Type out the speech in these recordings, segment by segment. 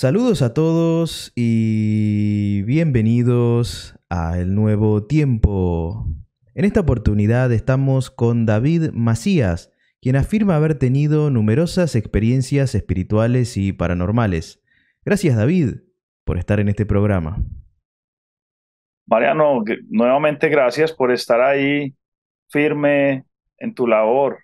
Saludos a todos y bienvenidos a El Nuevo Tiempo. En esta oportunidad estamos con David Macías, quien afirma haber tenido numerosas experiencias espirituales y paranormales. Gracias David por estar en este programa. Mariano, nuevamente gracias por estar ahí firme en tu labor.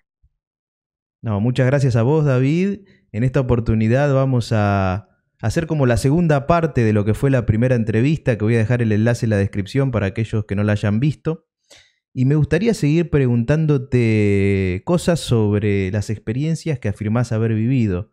No, muchas gracias a vos David. En esta oportunidad vamos a hacer como la segunda parte de lo que fue la primera entrevista, que voy a dejar el enlace en la descripción para aquellos que no la hayan visto. Y me gustaría seguir preguntándote cosas sobre las experiencias que afirmás haber vivido.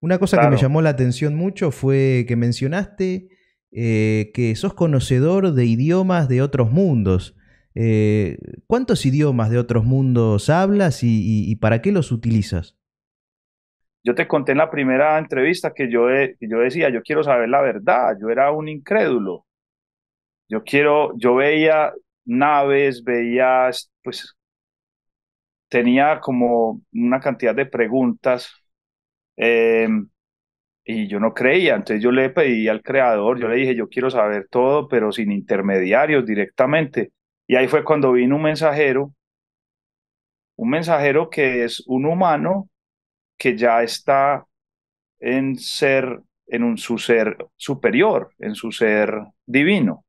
Una cosa que me llamó la atención mucho fue que mencionaste eh, que sos conocedor de idiomas de otros mundos. Eh, ¿Cuántos idiomas de otros mundos hablas y para qué los utilizas? Yo te conté en la primera entrevista que yo, yo decía, yo quiero saber la verdad, yo era un incrédulo. Yo quiero, yo veía naves, veía, pues, tenía como una cantidad de preguntas em, y yo no creía. Entonces yo le pedí al creador, yo le dije, yo quiero saber todo, pero sin intermediarios directamente. Y ahí fue cuando vino un mensajero, un mensajero que es un humano que ya está en ser, en un, su ser superior, en su ser divino,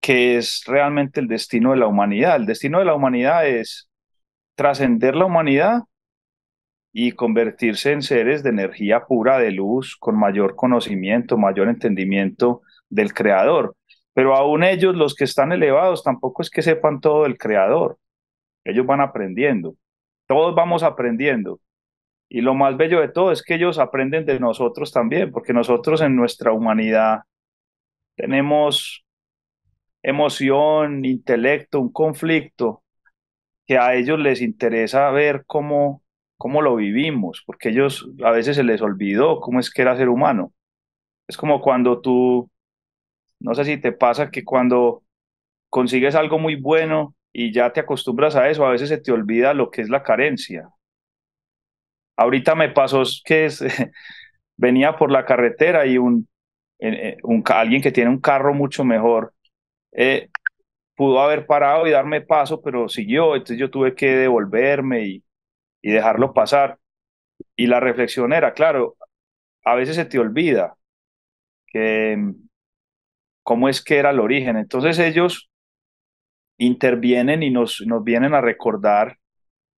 que es realmente el destino de la humanidad. El destino de la humanidad es trascender la humanidad y convertirse en seres de energía pura, de luz, con mayor conocimiento, mayor entendimiento del Creador. Pero aún ellos, los que están elevados, tampoco es que sepan todo del Creador. Ellos van aprendiendo. Todos vamos aprendiendo. Y lo más bello de todo es que ellos aprenden de nosotros también, porque nosotros en nuestra humanidad tenemos emoción, intelecto, un conflicto que a ellos les interesa ver cómo, cómo lo vivimos, porque ellos a veces se les olvidó cómo es que era ser humano. Es como cuando tú, no sé si te pasa que cuando consigues algo muy bueno, y ya te acostumbras a eso, a veces se te olvida lo que es la carencia. Ahorita me pasó que venía por la carretera y un, eh, eh, alguien que tiene un carro mucho mejor eh, pudo haber parado y darme paso, pero siguió, entonces yo tuve que devolverme y, dejarlo pasar. Y la reflexión era, claro, a veces se te olvida mm, cómo es que era el origen. Entonces ellos intervienen y nos, vienen a recordar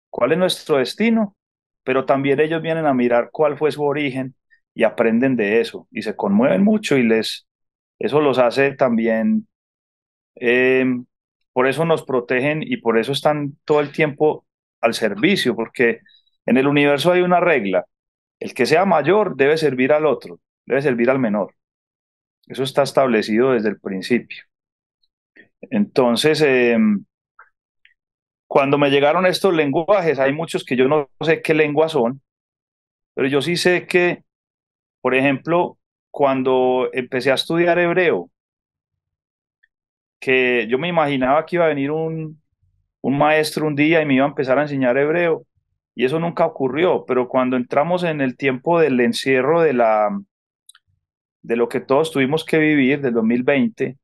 cuál es nuestro destino, pero también ellos vienen a mirar cuál fue su origen y aprenden de eso y se conmueven mucho y les eso los hace también em, por eso nos protegen y por eso están todo el tiempo al servicio porque en el universo hay una regla el que sea mayor debe servir al otro debe servir al menor eso está establecido desde el principio entonces, em, cuando me llegaron estos lenguajes, hay muchos que yo no sé qué lengua son, pero yo sí sé que, por ejemplo, cuando empecé a estudiar hebreo, que yo me imaginaba que iba a venir un, un maestro un día y me iba a empezar a enseñar hebreo, y eso nunca ocurrió, pero cuando entramos en el tiempo del encierro de la de lo que todos tuvimos que vivir del 2020,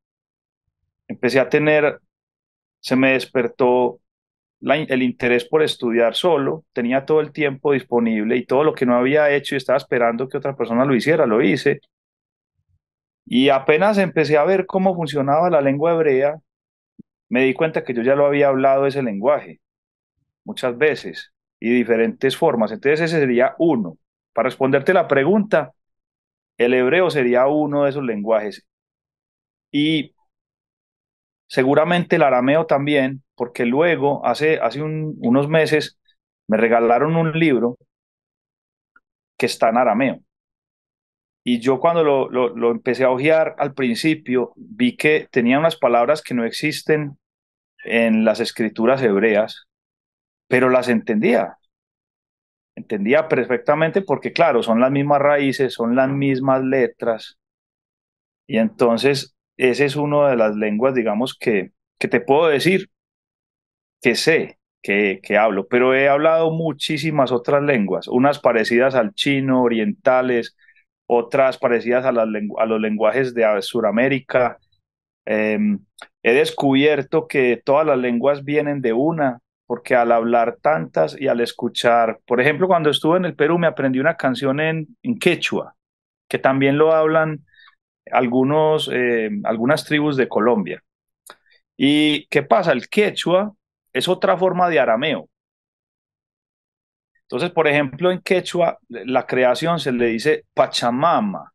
empecé a tener, se me despertó el interés por estudiar solo, tenía todo el tiempo disponible y todo lo que no había hecho y estaba esperando que otra persona lo hiciera, lo hice. Y apenas empecé a ver cómo funcionaba la lengua hebrea, me di cuenta que yo ya lo había hablado ese lenguaje muchas veces y diferentes formas. Entonces ese sería uno. Para responderte la pregunta, el hebreo sería uno de esos lenguajes. Y seguramente el arameo también, porque luego, hace, hace unos meses, me regalaron un libro que está en arameo. Y yo cuando lo, lo, empecé a hojear al principio, vi que tenía unas palabras que no existen en las escrituras hebreas, pero las entendía. Entendía perfectamente porque, claro, son las mismas raíces, son las mismas letras. Y entonces esa es una de las lenguas, digamos, que, que te puedo decir que sé, que, hablo, pero he hablado muchísimas otras lenguas, unas parecidas al chino, orientales, otras parecidas a, los lenguajes de Sudamérica. Em, he descubierto que todas las lenguas vienen de una, porque al hablar tantas y al escuchar, por ejemplo, cuando estuve en el Perú me aprendí una canción en quechua, que también lo hablan algunos, eh, algunas tribus de Colombia. ¿Y qué pasa? El quechua es otra forma de arameo. Entonces, por ejemplo, en quechua la creación se le dice Pachamama.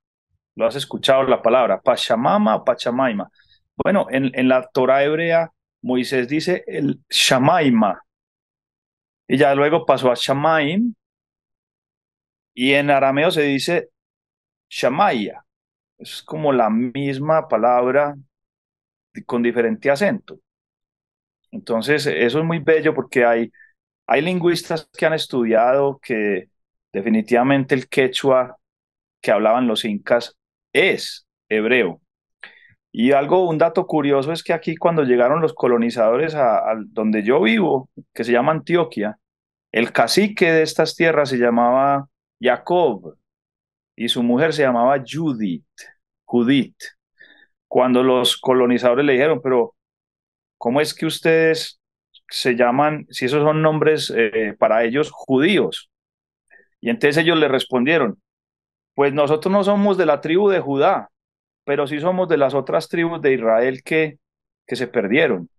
Lo has escuchado la palabra, Pachamama o Pachamaima. Bueno, en, en la Torah hebrea, Moisés dice el Shamaima. Y ya luego pasó a Shamaim. Y en arameo se dice Shamaya es como la misma palabra con diferente acento. Entonces, eso es muy bello porque hay, hay lingüistas que han estudiado que definitivamente el quechua que hablaban los incas es hebreo. Y algo, un dato curioso es que aquí cuando llegaron los colonizadores a donde yo vivo, que se llama Antioquia, el cacique de estas tierras se llamaba Jacob y su mujer se llamaba Judith. Judith, cuando los colonizadores le dijeron, pero ¿cómo es que ustedes se llaman, si esos son nombres eh, para ellos judíos? Y entonces ellos le respondieron, pues nosotros no somos de la tribu de Judá, pero sí somos de las otras tribus de Israel que, que se perdieron.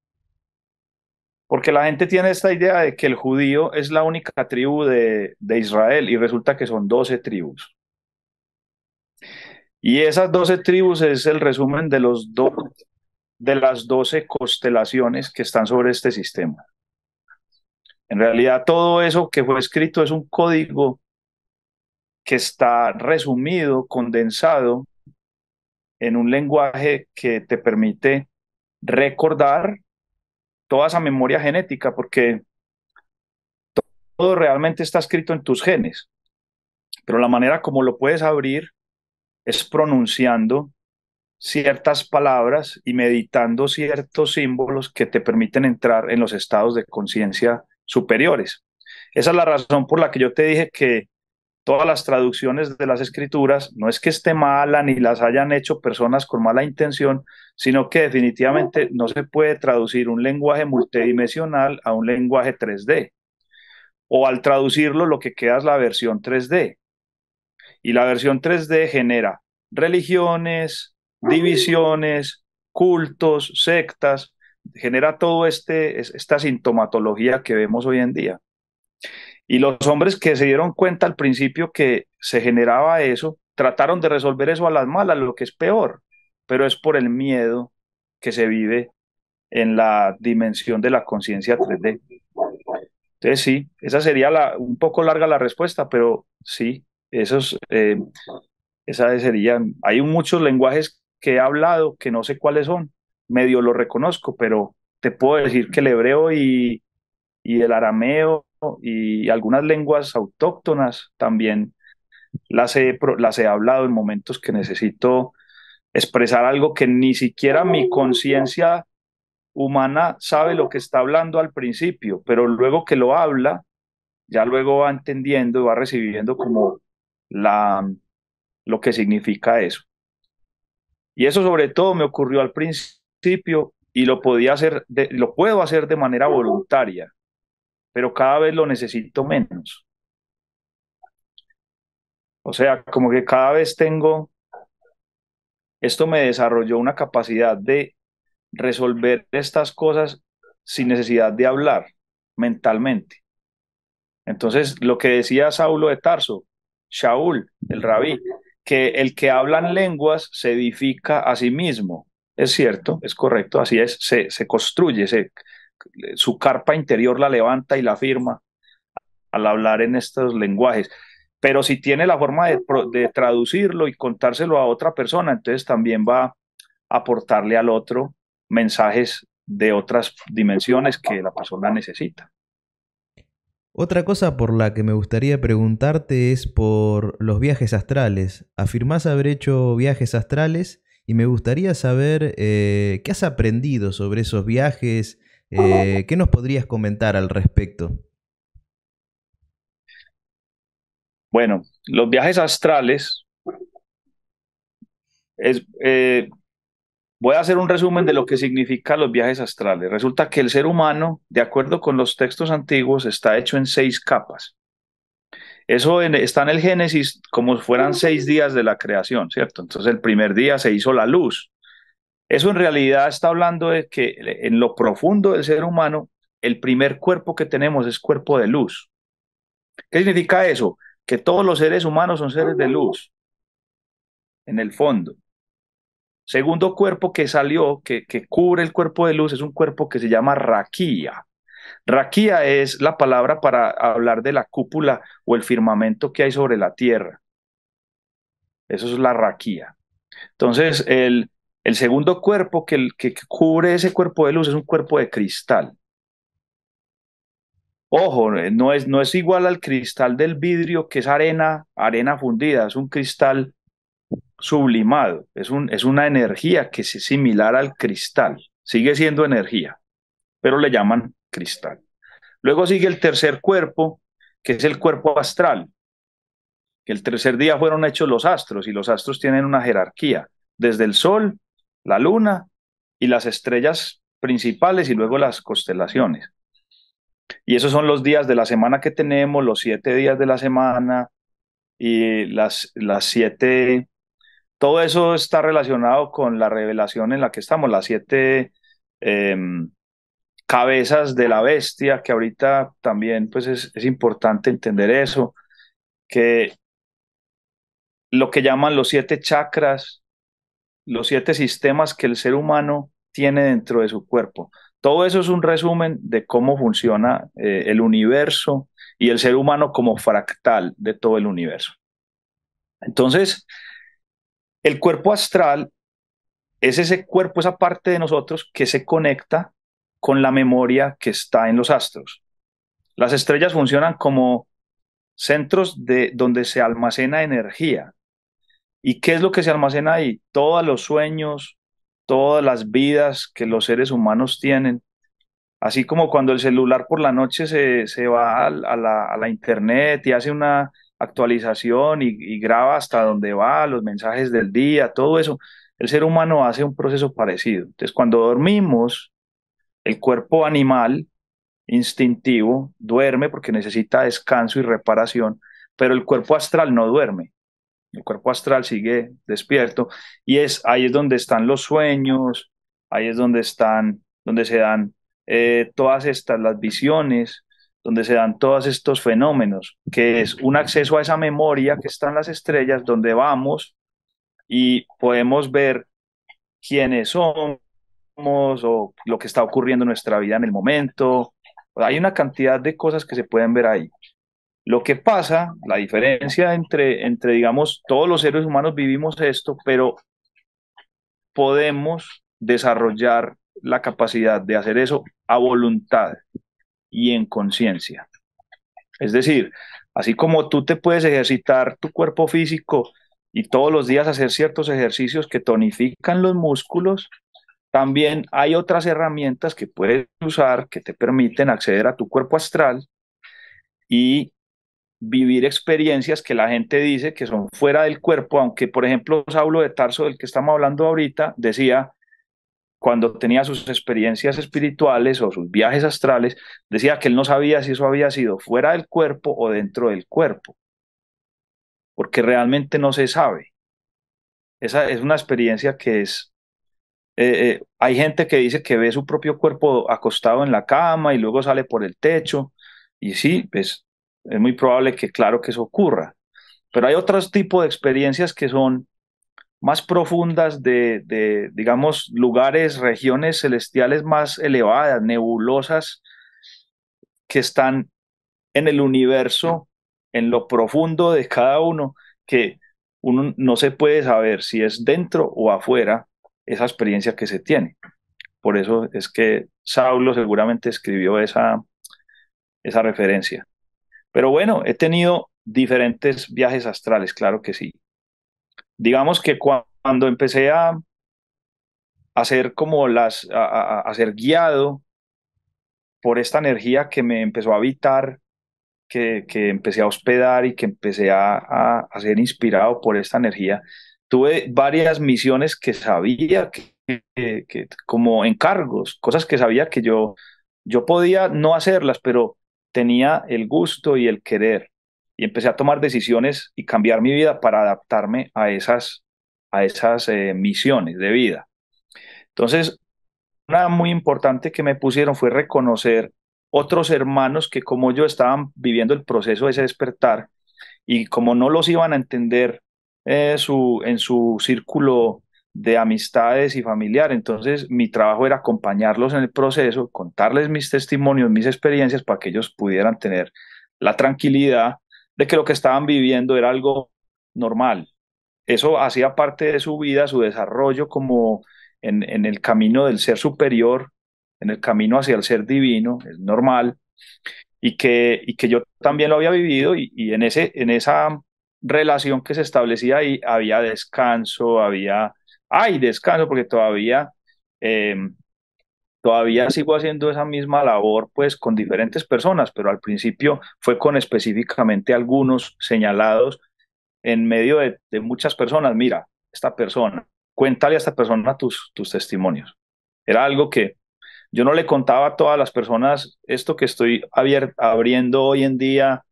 Porque la gente tiene esta idea de que el judío es la única tribu de, de Israel y resulta que son 12 tribus. Y esas doce tribus es el resumen de, los de las doce constelaciones que están sobre este sistema. En realidad todo eso que fue escrito es un código que está resumido, condensado en un lenguaje que te permite recordar toda esa memoria genética, porque todo realmente está escrito en tus genes, pero la manera como lo puedes abrir es pronunciando ciertas palabras y meditando ciertos símbolos que te permiten entrar en los estados de conciencia superiores. Esa es la razón por la que yo te dije que todas las traducciones de las escrituras no es que esté mala ni las hayan hecho personas con mala intención, sino que definitivamente no se puede traducir un lenguaje multidimensional a un lenguaje 3D. O al traducirlo lo que queda es la versión 3D. Y la versión 3D genera religiones, ah, divisiones, cultos, sectas, genera todo este esta sintomatología que vemos hoy en día. Y los hombres que se dieron cuenta al principio que se generaba eso, trataron de resolver eso a las malas, lo que es peor, pero es por el miedo que se vive en la dimensión de la conciencia 3D. Entonces sí, esa sería la, un poco larga la respuesta, pero sí, esos, eh, esa sería, hay muchos lenguajes que he hablado que no sé cuáles son, medio lo reconozco, pero te puedo decir que el hebreo y, el arameo y algunas lenguas autóctonas también las he, he hablado en momentos que necesito expresar algo que ni siquiera mi conciencia humana sabe lo que está hablando al principio, pero luego que lo habla, ya luego va entendiendo, y va recibiendo como lo que significa eso. Y eso sobre todo me ocurrió al principio y lo podía hacer, lo puedo hacer de manera voluntaria, pero cada vez lo necesito menos. O sea, como que cada vez tengo, esto me desarrolló una capacidad de resolver estas cosas sin necesidad de hablar mentalmente. Entonces, lo que decía Saulo de Tarso, Shaul, el rabí, que el que hablan lenguas se edifica a sí mismo. Es cierto, es correcto, así es, se, construye, su carpa interior la levanta y la firma al hablar en estos lenguajes. Pero si tiene la forma de, de traducirlo y contárselo a otra persona, entonces también va a aportarle al otro mensajes de otras dimensiones que la persona necesita. Otra cosa por la que me gustaría preguntarte es por los viajes astrales. Afirmás haber hecho viajes astrales y me gustaría saber eh, qué has aprendido sobre esos viajes, eh, qué nos podrías comentar al respecto. Bueno, los viajes astrales es, eh, Voy a hacer un resumen de lo que significan los viajes astrales. Resulta que el ser humano, de acuerdo con los textos antiguos, está hecho en seis capas. Eso está en el Génesis como fueran mm. seis días de la creación, ¿cierto? Entonces el primer día se hizo la luz. Eso en realidad está hablando de que en lo profundo del ser humano, el primer cuerpo que tenemos es cuerpo de luz. ¿Qué significa eso? Que todos los seres humanos son seres de luz, en el fondo. Segundo cuerpo que salió, que, que cubre el cuerpo de luz, es un cuerpo que se llama raquía. Raquía es la palabra para hablar de la cúpula o el firmamento que hay sobre la tierra. Eso es la raquía. Entonces, el, el segundo cuerpo que, que, cubre ese cuerpo de luz es un cuerpo de cristal. Ojo, no es, no es igual al cristal del vidrio, que es arena, arena fundida, es un cristal sublimado, es, un, es una energía que es similar al cristal, sigue siendo energía, pero le llaman cristal. Luego sigue el tercer cuerpo, que es el cuerpo astral, que el tercer día fueron hechos los astros y los astros tienen una jerarquía, desde el sol, la luna y las estrellas principales y luego las constelaciones. Y esos son los días de la semana que tenemos, los siete días de la semana y las, las siete todo eso está relacionado con la revelación en la que estamos, las siete em, cabezas de la bestia, que ahorita también pues es, importante entender eso, que lo que llaman los siete chakras, los siete sistemas que el ser humano tiene dentro de su cuerpo. Todo eso es un resumen de cómo funciona eh, el universo y el ser humano como fractal de todo el universo. Entonces, el cuerpo astral es ese cuerpo, esa parte de nosotros que se conecta con la memoria que está en los astros. Las estrellas funcionan como centros de donde se almacena energía. ¿Y qué es lo que se almacena ahí? Todos los sueños, todas las vidas que los seres humanos tienen. Así como cuando el celular por la noche se, va a la internet y hace una actualización y, graba hasta donde va, los mensajes del día, todo eso. El ser humano hace un proceso parecido. Entonces, cuando dormimos, el cuerpo animal instintivo duerme porque necesita descanso y reparación, pero el cuerpo astral no duerme. El cuerpo astral sigue despierto y es ahí es donde están los sueños, ahí es donde están, donde se dan eh, todas estas las visiones, donde se dan todos estos fenómenos, que es un acceso a esa memoria que están las estrellas, donde vamos y podemos ver quiénes somos o lo que está ocurriendo en nuestra vida en el momento. Hay una cantidad de cosas que se pueden ver ahí. Lo que pasa, la diferencia entre, entre, digamos, todos los seres humanos vivimos esto, pero podemos desarrollar la capacidad de hacer eso a voluntad y en conciencia. Es decir, así como tú te puedes ejercitar tu cuerpo físico y todos los días hacer ciertos ejercicios que tonifican los músculos, también hay otras herramientas que puedes usar que te permiten acceder a tu cuerpo astral y vivir experiencias que la gente dice que son fuera del cuerpo, aunque por ejemplo Saulo de Tarso, del que estamos hablando ahorita, decía, cuando tenía sus experiencias espirituales o sus viajes astrales, decía que él no sabía si eso había sido fuera del cuerpo o dentro del cuerpo, porque realmente no se sabe. Esa es una experiencia que es... Eh, eh, hay gente que dice que ve su propio cuerpo acostado en la cama y luego sale por el techo, y sí, pues es muy probable que claro que eso ocurra, pero hay otros tipos de experiencias que son más profundas de, de, digamos, lugares, regiones celestiales más elevadas, nebulosas, que están en el universo, en lo profundo de cada uno, que uno no se puede saber si es dentro o afuera esa experiencia que se tiene. Por eso es que Saulo seguramente escribió esa, esa referencia. Pero bueno, he tenido diferentes viajes astrales, claro que sí digamos que cuando empecé a, hacer como las, a, ser guiado por esta energía que me empezó a habitar, que, empecé a hospedar y que empecé a, ser inspirado por esta energía, tuve varias misiones que sabía que, como encargos, cosas que sabía que yo, yo podía no hacerlas, pero tenía el gusto y el querer y empecé a tomar decisiones y cambiar mi vida para adaptarme a esas, a esas eh, misiones de vida. Entonces, una muy importante que me pusieron fue reconocer otros hermanos que como yo estaban viviendo el proceso de ese despertar y como no los iban a entender eh, su, en su círculo de amistades y familiar. Entonces, mi trabajo era acompañarlos en el proceso, contarles mis testimonios, mis experiencias, para que ellos pudieran tener la tranquilidad de que lo que estaban viviendo era algo normal. Eso hacía parte de su vida, su desarrollo como en, el camino del ser superior, en el camino hacia el ser divino, es normal, y que, y que yo también lo había vivido y, en, ese, en esa relación que se establecía ahí había descanso, había, hay descanso porque todavía eh, Todavía sigo haciendo esa misma labor pues con diferentes personas, pero al principio fue con específicamente algunos señalados en medio de, muchas personas. Mira, esta persona, cuéntale a esta persona tus, tus testimonios. Era algo que yo no le contaba a todas las personas esto que estoy abriendo hoy en día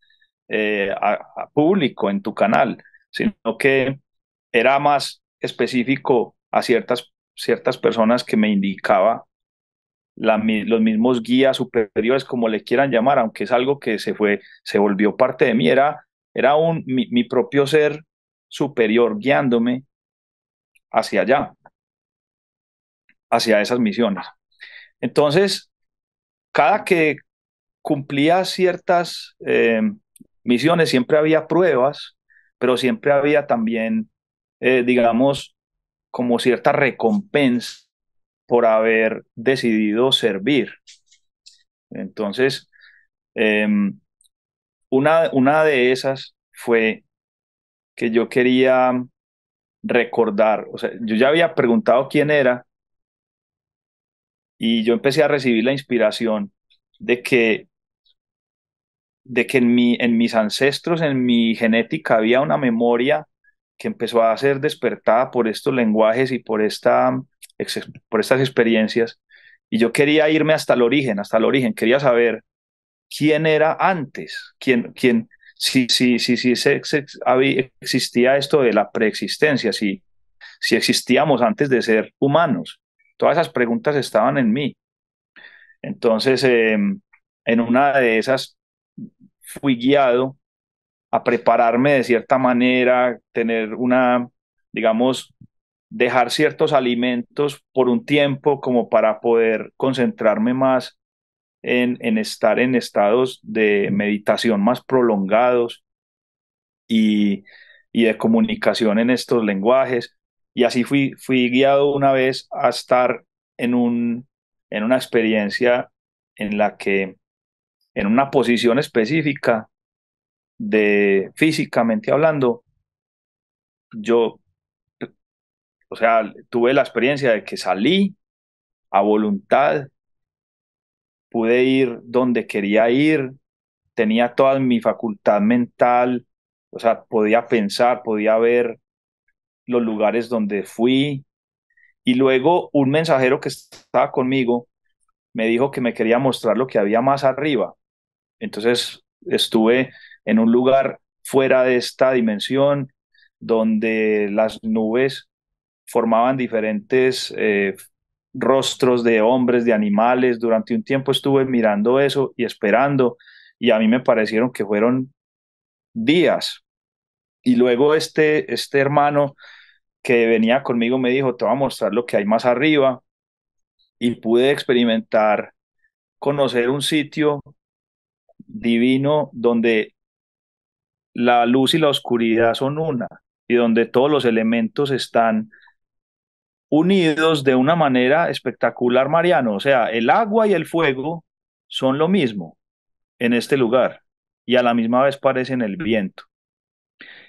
eh, a, público en tu canal, sino que era más específico a ciertas, ciertas personas que me indicaba los mismos guías superiores, como le quieran llamar, aunque es algo que se fue, se volvió parte de mí, era, era un, mi, propio ser superior guiándome hacia allá, hacia esas misiones. Entonces, cada que cumplía ciertas em, misiones, siempre había pruebas, pero siempre había también, eh, digamos, como cierta recompensa por haber decidido servir. Entonces, em, una, una de esas fue que yo quería recordar, o sea, yo ya había preguntado quién era y yo empecé a recibir la inspiración de que de que en, mi, en mis ancestros, en mi genética, había una memoria que empezó a ser despertada por estos lenguajes y por esta por estas experiencias, y yo quería irme hasta el origen, hasta el origen, quería saber quién era antes, quién, quién, si, si, si, si existía esto de la preexistencia, si, si existíamos antes de ser humanos. Todas esas preguntas estaban en mí. Entonces, em, en una de esas fui guiado a prepararme de cierta manera, tener una, digamos, dejar ciertos alimentos por un tiempo como para poder concentrarme más en, estar en estados de meditación más prolongados y, de comunicación en estos lenguajes. Y así fui, fui guiado una vez a estar en, un, en una experiencia en la que, en una posición específica, de físicamente hablando, yo o sea, tuve la experiencia de que salí a voluntad, pude ir donde quería ir, tenía toda mi facultad mental, o sea, podía pensar, podía ver los lugares donde fui. Y luego un mensajero que estaba conmigo me dijo que me quería mostrar lo que había más arriba. Entonces estuve en un lugar fuera de esta dimensión donde las nubes formaban diferentes eh, rostros de hombres, de animales. Durante un tiempo estuve mirando eso y esperando y a mí me parecieron que fueron días. Y luego este, este hermano que venía conmigo me dijo, te voy a mostrar lo que hay más arriba y pude experimentar, conocer un sitio divino donde la luz y la oscuridad son una y donde todos los elementos están unidos de una manera espectacular, Mariano. O sea, el agua y el fuego son lo mismo en este lugar y a la misma vez parecen el viento.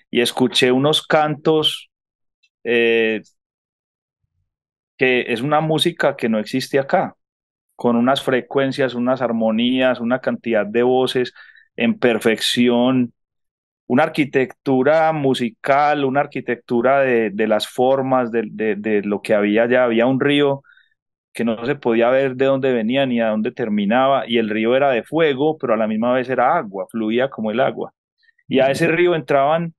Y escuché unos cantos eh, que es una música que no existe acá, con unas frecuencias, unas armonías, una cantidad de voces en perfección una arquitectura musical, una arquitectura de, las formas, de, lo que había ya Había un río que no se podía ver de dónde venía ni a dónde terminaba, y el río era de fuego, pero a la misma vez era agua, fluía como el agua. Y a ese río entraban,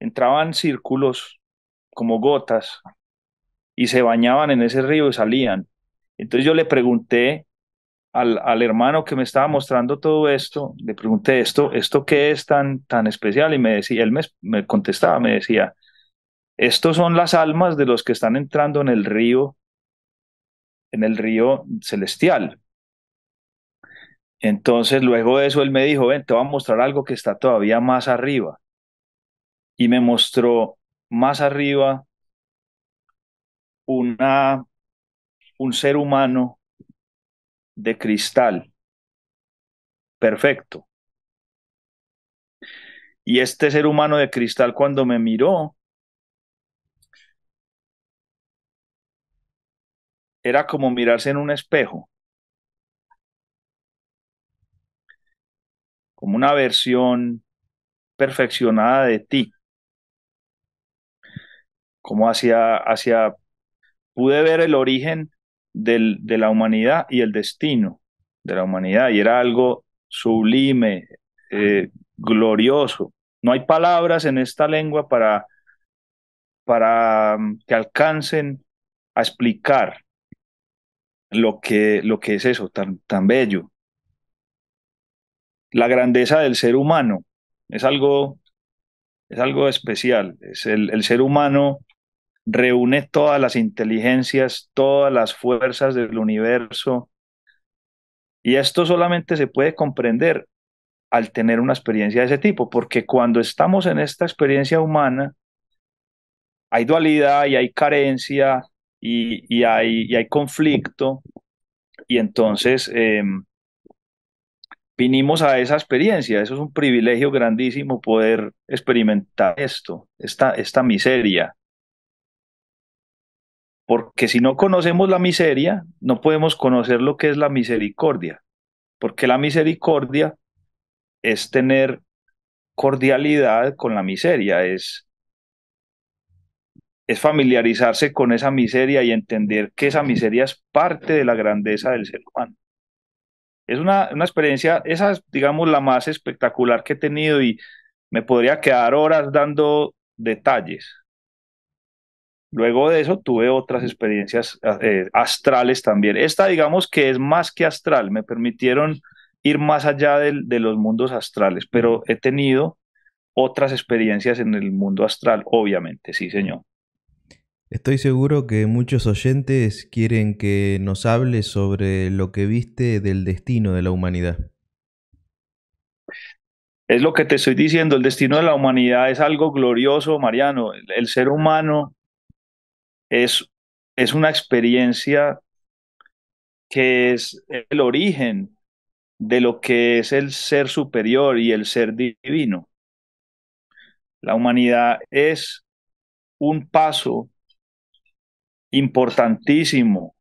entraban círculos como gotas y se bañaban en ese río y salían. Entonces yo le pregunté al, hermano que me estaba mostrando todo esto, le pregunté esto, ¿esto qué es tan, tan especial? Y me decía, él me, me contestaba, me decía, estos son las almas de los que están entrando en el río, en el río celestial. Entonces, luego de eso, él me dijo, ven, te voy a mostrar algo que está todavía más arriba. Y me mostró más arriba una, un ser humano de cristal. Perfecto. Y este ser humano de cristal cuando me miró, era como mirarse en un espejo, como una versión perfeccionada de ti, como hacia, hacia, pude ver el origen del, de la humanidad y el destino de la humanidad, y era algo sublime, eh, glorioso. No hay palabras en esta lengua para, para mm, que alcancen a explicar lo que, lo que es eso tan, tan bello. La grandeza del ser humano es algo, es algo especial. Es el ser humano reúne todas las inteligencias, todas las fuerzas del universo. Y esto solamente se puede comprender al tener una experiencia de ese tipo, porque cuando estamos en esta experiencia humana, hay dualidad y hay carencia y, hay, conflicto. Y entonces em, vinimos a esa experiencia. Eso es un privilegio grandísimo poder experimentar esto, esta, esta miseria porque si no conocemos la miseria, no podemos conocer lo que es la misericordia, porque la misericordia es tener cordialidad con la miseria, es, familiarizarse con esa miseria y entender que esa miseria es parte de la grandeza del ser humano. Es una, una experiencia, esa es, digamos, la más espectacular que he tenido y me podría quedar horas dando detalles Luego de eso tuve otras experiencias ah, eh, astrales también. Esta digamos que es más que astral, me permitieron ir más allá de, los mundos astrales, pero he tenido otras experiencias en el mundo astral, obviamente, sí señor. Estoy seguro que muchos oyentes quieren que nos hable sobre lo que viste del destino de la humanidad. Es lo que te estoy diciendo, el destino de la humanidad es algo glorioso, Mariano. el ser humano es, una experiencia que es el origen de lo que es el ser superior y el ser divino. La humanidad es un paso importantísimo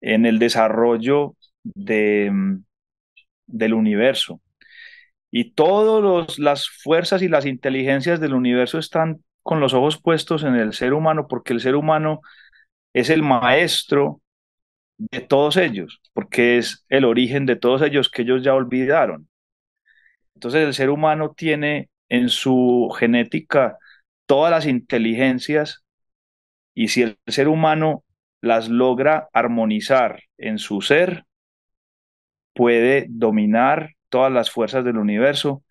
en el desarrollo de, mm, del universo. Y todas las fuerzas y las inteligencias del universo están con los ojos puestos en el ser humano, porque el ser humano es el maestro de todos ellos, porque es el origen de todos ellos que ellos ya olvidaron. Entonces el ser humano tiene en su genética todas las inteligencias y si el ser humano las logra armonizar en su ser, puede dominar todas las fuerzas del universo,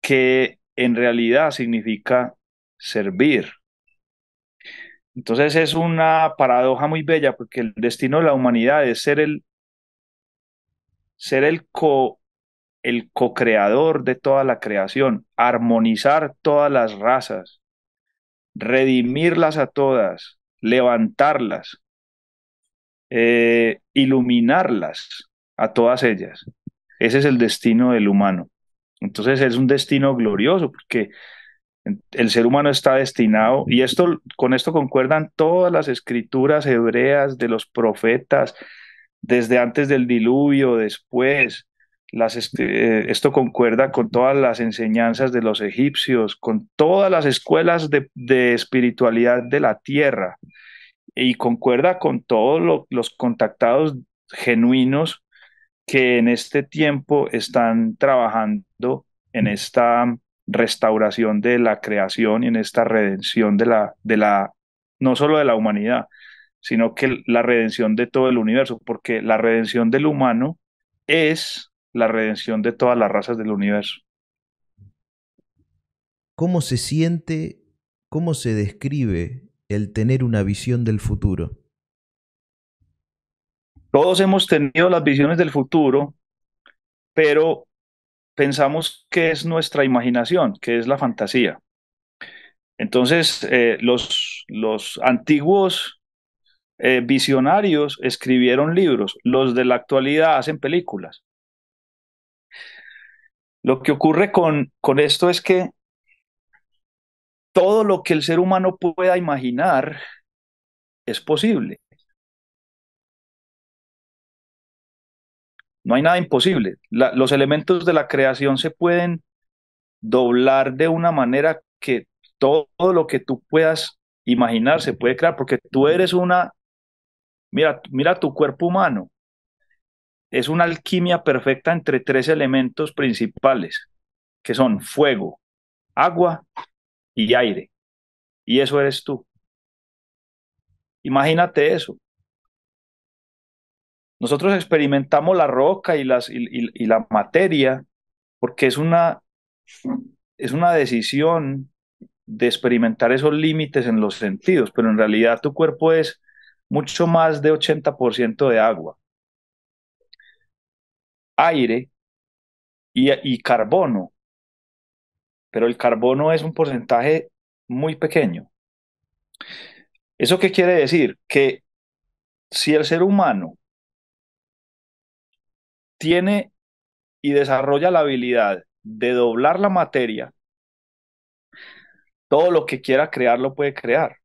que en realidad significa servir. Entonces es una paradoja muy bella porque el destino de la humanidad es ser el ser el co el co-creador de toda la creación, armonizar todas las razas, redimirlas a todas, levantarlas, eh, iluminarlas a todas ellas. Ese es el destino del humano. Entonces es un destino glorioso porque el ser humano está destinado, y esto con esto concuerdan todas las escrituras hebreas de los profetas, desde antes del diluvio, después. Las, eh, esto concuerda con todas las enseñanzas de los egipcios, con todas las escuelas de, espiritualidad de la tierra y concuerda con todos los contactados genuinos que en este tiempo están trabajando en esta restauración de la creación y en esta redención de la, de la, no solo de la humanidad, sino que la redención de todo el universo, porque la redención del humano es la redención de todas las razas del universo. ¿Cómo se siente, cómo se describe el tener una visión del futuro? Todos hemos tenido las visiones del futuro, pero pensamos que es nuestra imaginación, que es la fantasía. Entonces, eh, los, antiguos eh, visionarios escribieron libros, los de la actualidad hacen películas. Lo que ocurre con esto es que todo lo que el ser humano pueda imaginar es posible. No hay nada imposible. los elementos de la creación se pueden doblar de una manera que todo, todo lo que tú puedas imaginar se puede crear, porque tú eres una, mira, mira tu cuerpo humano, es una alquimia perfecta entre tres elementos principales, que son fuego, agua y aire. Y eso eres tú. Imagínate eso. Nosotros experimentamos la roca y, la materia porque es una, es una decisión de experimentar esos límites en los sentidos, pero en realidad tu cuerpo es mucho más de 80% de agua, aire y, y, carbono, pero el carbono es un porcentaje muy pequeño. ¿Eso qué quiere decir? Que si el ser humano tiene y desarrolla la habilidad de doblar la materia, todo lo que quiera crear lo puede crear.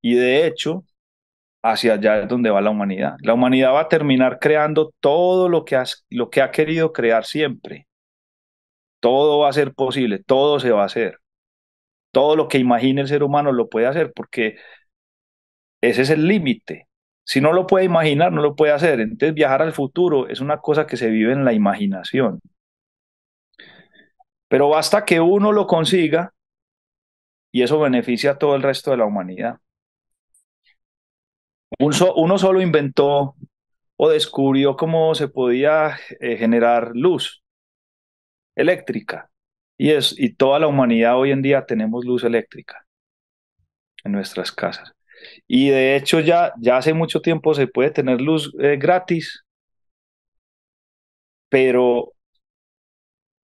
Y de hecho, hacia allá es donde va la humanidad. La humanidad va a terminar creando todo lo que, lo que ha querido crear siempre. Todo va a ser posible, todo se va a hacer. Todo lo que imagine el ser humano lo puede hacer porque ese es el límite si no lo puede imaginar, no lo puede hacer. Entonces viajar al futuro es una cosa que se vive en la imaginación. Pero basta que uno lo consiga y eso beneficia a todo el resto de la humanidad. uno solo inventó o descubrió cómo se podía eh, generar luz eléctrica. Y, es, y toda la humanidad hoy en día tenemos luz eléctrica en nuestras casas. Y de hecho ya, ya hace mucho tiempo se puede tener luz eh, gratis, pero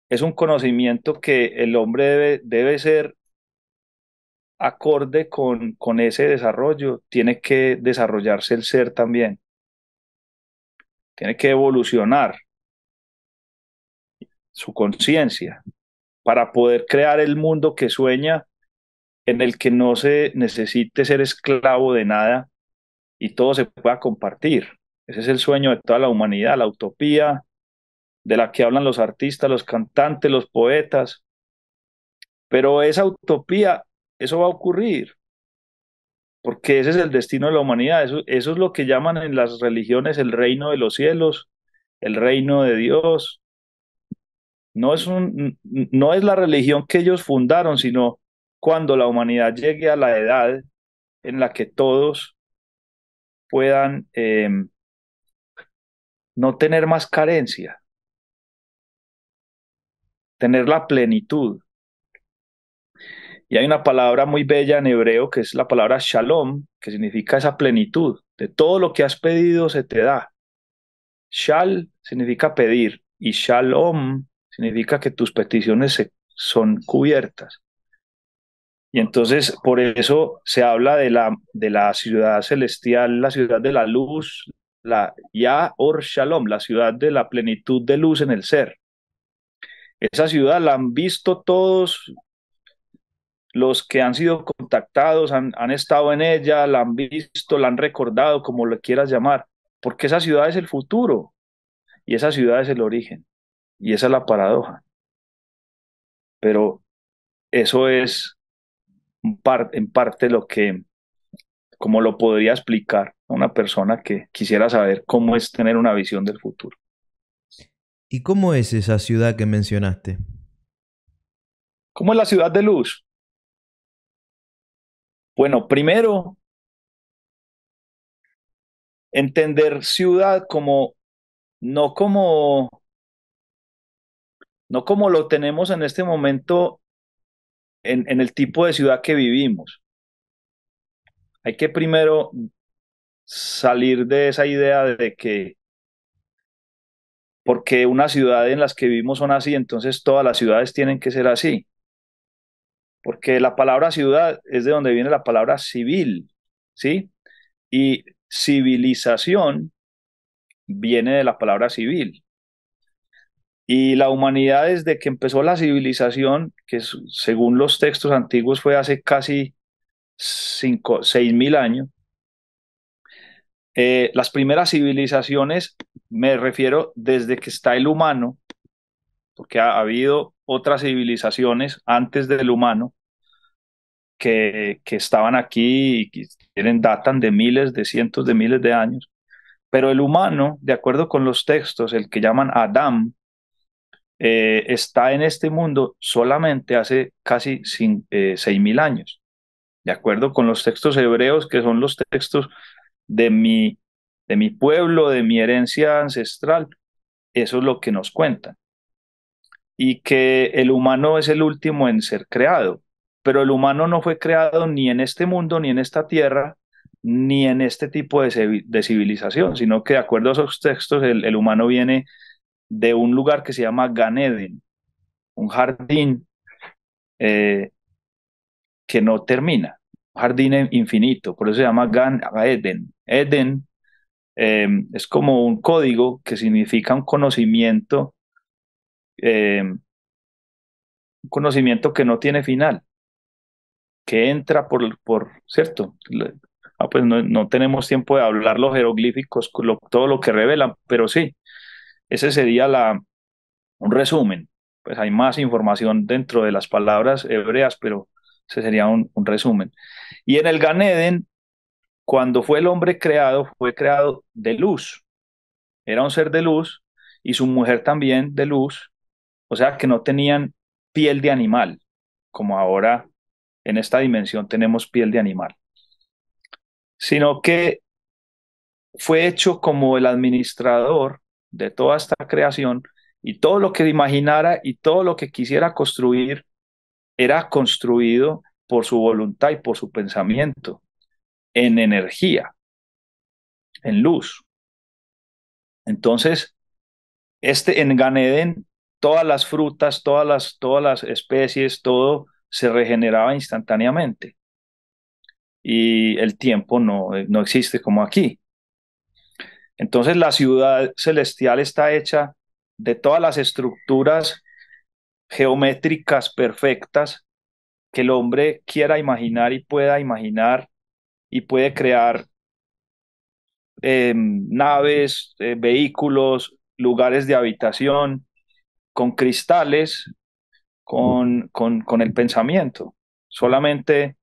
es un conocimiento que el hombre debe, ser acorde con ese desarrollo. Tiene que desarrollarse el ser también. Tiene que evolucionar su conciencia para poder crear el mundo que sueña en el que no se necesite ser esclavo de nada y todo se pueda compartir. Ese es el sueño de toda la humanidad, la utopía de la que hablan los artistas, los cantantes, los poetas. Pero esa utopía, eso va a ocurrir, porque ese es el destino de la humanidad, eso, eso es lo que llaman en las religiones el reino de los cielos, el reino de Dios. No es, un, no es la religión que ellos fundaron, sino cuando la humanidad llegue a la edad en la que todos puedan em, no tener más carencia, tener la plenitud. Y hay una palabra muy bella en hebreo que es la palabra shalom, que significa esa plenitud. De todo lo que has pedido se te da. Shal significa pedir y shalom significa que tus peticiones son cubiertas. Y entonces por eso se habla de la, de la ciudad celestial, la ciudad de la luz, la Ya Or Shalom, la ciudad de la plenitud de luz en el ser. Esa ciudad la han visto todos los que han sido contactados, han, han estado en ella, la han visto, la han recordado, como lo quieras llamar, porque esa ciudad es el futuro y esa ciudad es el origen y esa es la paradoja. Pero eso es en parte lo que, como lo podría explicar a una persona que quisiera saber cómo es tener una visión del futuro. ¿Y cómo es esa ciudad que mencionaste? ¿Cómo es la ciudad de luz? Bueno, primero, entender ciudad como, no como, no como lo tenemos en este momento en, el tipo de ciudad que vivimos. Hay que primero salir de esa idea de que porque una ciudad en las que vivimos son así, entonces todas las ciudades tienen que ser así. Porque la palabra ciudad es de donde viene la palabra civil, ¿sí? Y civilización viene de la palabra civil. Y la humanidad desde que empezó la civilización, que según los textos antiguos fue hace casi 6.000 años, eh, las primeras civilizaciones, me refiero desde que está el humano, porque ha, habido otras civilizaciones antes del humano que, que estaban aquí y que tienen, datan de miles, de cientos de miles de años, pero el humano, de acuerdo con los textos, el que llaman Adam, eh, está en este mundo solamente hace casi eh, seis mil años, de acuerdo con los textos hebreos, que son los textos de mi, de mi pueblo, de mi herencia ancestral. Eso es lo que nos cuentan. Y que el humano es el último en ser creado, pero el humano no fue creado ni en este mundo, ni en esta tierra, ni en este tipo de, civilización, sino que de acuerdo a esos textos, el, el humano viene de un lugar que se llama Ganeden, un jardín eh, que no termina, un jardín infinito, por eso se llama Gan Eden. Eden em, es como un código que significa un conocimiento, em, un conocimiento que no tiene final, que entra por, por ¿cierto? Ah, pues no, tenemos tiempo de hablar los jeroglíficos, todo lo que revelan, pero sí, ese sería la, un resumen. Pues hay más información dentro de las palabras hebreas, pero ese sería un, un resumen. Y en el Ganeden, cuando fue el hombre creado, fue creado de luz. Era un ser de luz y su mujer también de luz. O sea que no tenían piel de animal, como ahora en esta dimensión tenemos piel de animal, sino que fue hecho como el administrador de toda esta creación y todo lo que imaginara y todo lo que quisiera construir era construido por su voluntad y por su pensamiento, en energía, en luz. Entonces, este en todas las frutas, todas las, todas las especies, todo se regeneraba instantáneamente. Y el tiempo no eh, existe como aquí. Entonces la ciudad celestial está hecha de todas las estructuras geométricas perfectas que el hombre quiera imaginar y pueda imaginar y puede crear em, naves, eh, vehículos, lugares de habitación, con cristales, con, con el pensamiento, solamente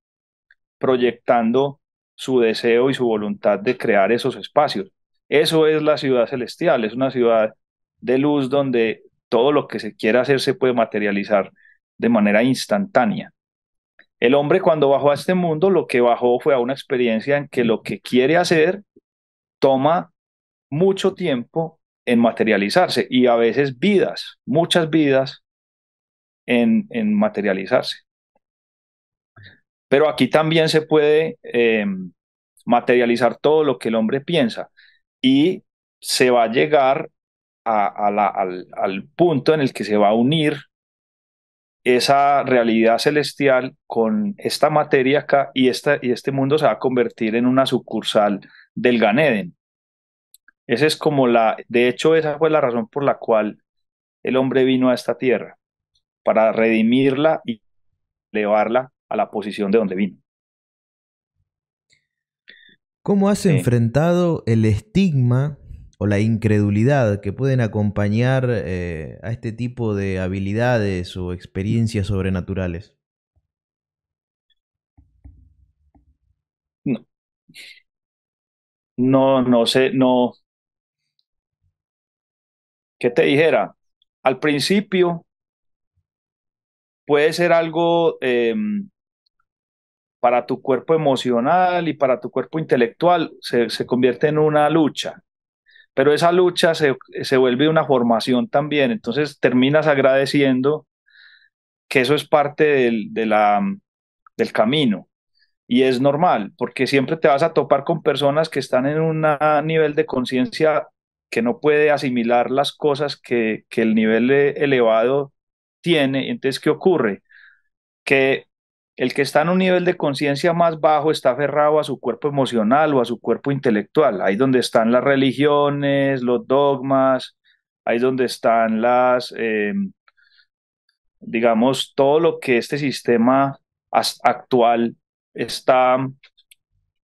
proyectando su deseo y su voluntad de crear esos espacios. Eso es la ciudad celestial, es una ciudad de luz donde todo lo que se quiera hacer se puede materializar de manera instantánea. El hombre cuando bajó a este mundo, lo que bajó fue a una experiencia en que lo que quiere hacer toma mucho tiempo en materializarse y a veces vidas, muchas vidas en, materializarse. Pero aquí también se puede eh, materializar todo lo que el hombre piensa y se va a llegar al, punto en el que se va a unir esa realidad celestial con esta materia acá y, esta, y este mundo se va a convertir en una sucursal del Ganeden. ese es como la, de hecho esa fue la razón por la cual el hombre vino a esta tierra, para redimirla y elevarla a la posición de donde vino. ¿Cómo has enfrentado el estigma o la incredulidad que pueden acompañar eh, a este tipo de habilidades o experiencias sobrenaturales? No, no, sé, no. ¿Qué te dijera? Al principio puede ser algo em, para tu cuerpo emocional y para tu cuerpo intelectual se, convierte en una lucha. Pero esa lucha se, vuelve una formación también. Entonces terminas agradeciendo que eso es parte del, de la, del camino. Y es normal, porque siempre te vas a topar con personas que están en un nivel de conciencia que no puede asimilar las cosas que, que el nivel e, elevado tiene. Entonces, ¿qué ocurre? Que el que está en un nivel de conciencia más bajo está aferrado a su cuerpo emocional o a su cuerpo intelectual. Ahí donde están las religiones, los dogmas, ahí donde están las, em, digamos, todo lo que este sistema actual está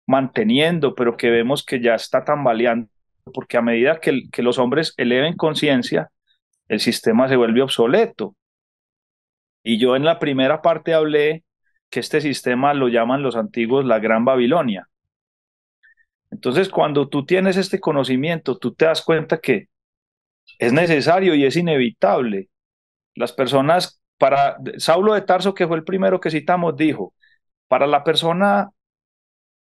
manteniendo, pero que vemos que ya está tambaleando, porque a medida que, que los hombres eleven conciencia, el sistema se vuelve obsoleto. Y yo en la primera parte hablé que este sistema lo llaman los antiguos la Gran Babilonia. Entonces, cuando tú tienes este conocimiento, tú te das cuenta que es necesario y es inevitable. Las personas, para Saulo de Tarso, que fue el primero que citamos, dijo, para la persona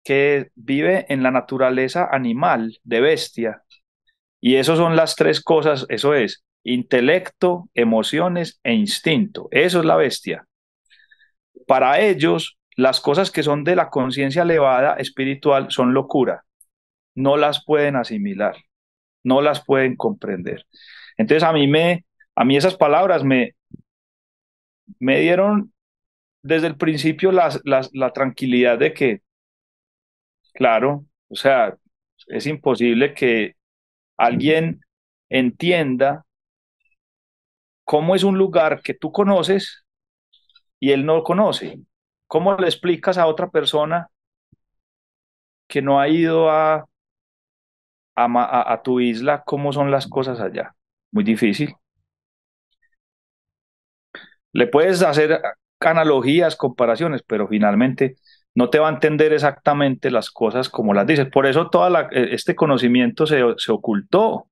que vive en la naturaleza animal, de bestia, y eso son las tres cosas, eso es, intelecto, emociones e instinto, eso es la bestia para ellos las cosas que son de la conciencia elevada espiritual son locura. No las pueden asimilar, no las pueden comprender. Entonces a mí a mí esas palabras me, me dieron desde el principio la tranquilidad de que, claro, o sea, es imposible que alguien entienda cómo es un lugar que tú conoces y él no lo conoce. ¿Cómo le explicas a otra persona que no ha ido a, tu isla cómo son las cosas allá? Muy difícil. Le puedes hacer analogías, comparaciones, pero finalmente no te va a entender exactamente las cosas como las dices. Por eso todo e, este conocimiento se, se ocultó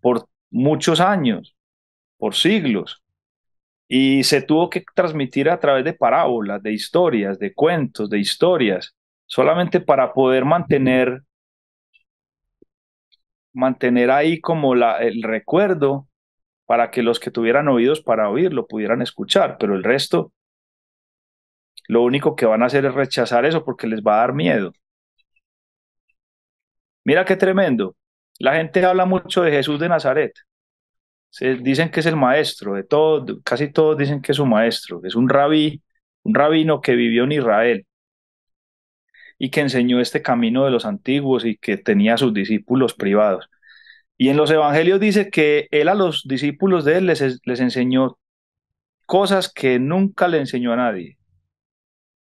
por muchos años, por siglos. Y se tuvo que transmitir a través de parábolas, de historias, de cuentos, de historias, solamente para poder mantener, mantener ahí como la, el recuerdo para que los que tuvieran oídos para oírlo pudieran escuchar, pero el resto lo único que van a hacer es rechazar eso porque les va a dar miedo. Mira qué tremendo. La gente habla mucho de Jesús de Nazaret, dicen que es el maestro, de todo, casi todos dicen que es su maestro, que es un rabí, un rabino que vivió en Israel y que enseñó este camino de los antiguos y que tenía a sus discípulos privados. Y en los evangelios dice que él a los discípulos de él les, enseñó cosas que nunca le enseñó a nadie,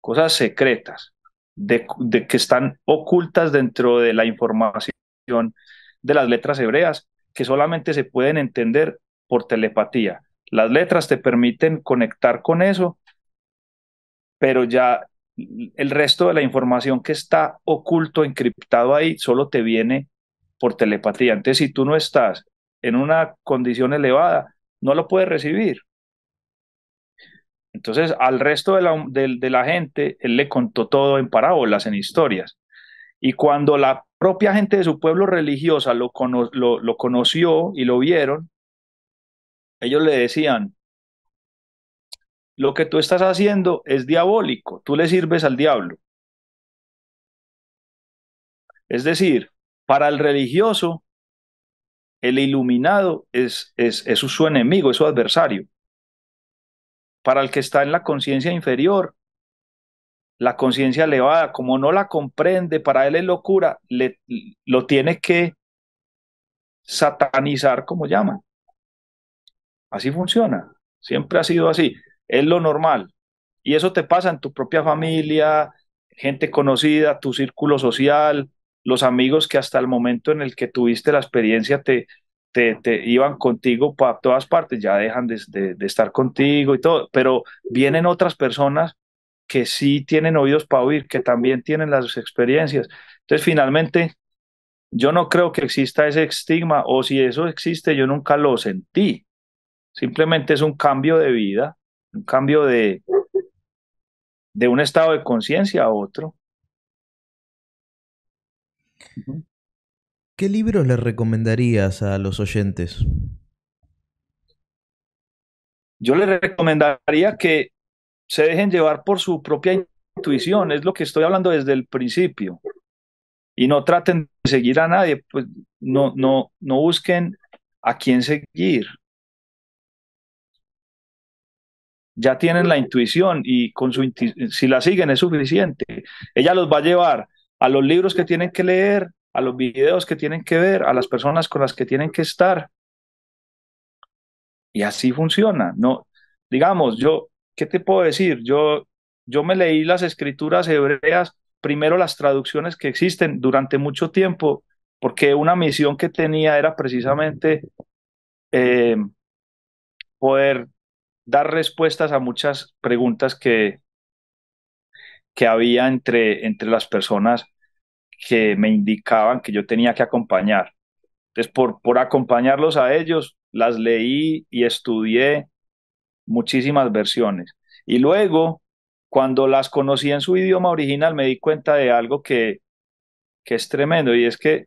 cosas secretas, de que están ocultas dentro de la información de las letras hebreas que solamente se pueden entender por telepatía. Las letras te permiten conectar con eso, pero ya el resto de la información que está oculto, encriptado ahí, solo te viene por telepatía. Entonces, si tú no estás en una condición elevada, no lo puedes recibir. Entonces, al resto de la, gente, él le contó todo en parábolas, en historias. Y cuando la propia gente de su pueblo religiosa lo, conoció y lo vieron, ellos le decían, lo que tú estás haciendo es diabólico, tú le sirves al diablo. Es decir, para el religioso, el iluminado es, es, es su enemigo, es su adversario. Para el que está en la conciencia inferior, la conciencia elevada, como no la comprende, para él es locura, le, lo tiene que satanizar, como llaman. Así funciona, siempre ha sido así, es lo normal. Y eso te pasa en tu propia familia, gente conocida, tu círculo social, los amigos que hasta el momento en el que tuviste la experiencia te, te, iban contigo para todas partes, ya dejan de, de estar contigo y todo, pero vienen otras personas que sí tienen oídos para oír, que también tienen las experiencias. Entonces, finalmente, yo no creo que exista ese estigma o si eso existe, yo nunca lo sentí. Simplemente es un cambio de vida, un cambio de, de un estado de conciencia a otro. ¿Qué libros le recomendarías a los oyentes? Yo les recomendaría que se dejen llevar por su propia intuición, es lo que estoy hablando desde el principio. Y no traten de seguir a nadie, pues no, no, no busquen a quién seguir. Ya tienen la intuición y con su si la siguen es suficiente. Ella los va a llevar a los libros que tienen que leer, a los videos que tienen que ver, a las personas con las que tienen que estar. Y así funciona. No, digamos, yo ¿qué te puedo decir? Yo, yo me leí las escrituras hebreas, primero las traducciones que existen durante mucho tiempo, porque una misión que tenía era precisamente eh, poder dar respuestas a muchas preguntas que, que había entre, entre las personas que me indicaban que yo tenía que acompañar. Entonces, por, por acompañarlos a ellos, las leí y estudié muchísimas versiones. Y luego, cuando las conocí en su idioma original, me di cuenta de algo que, es tremendo y es que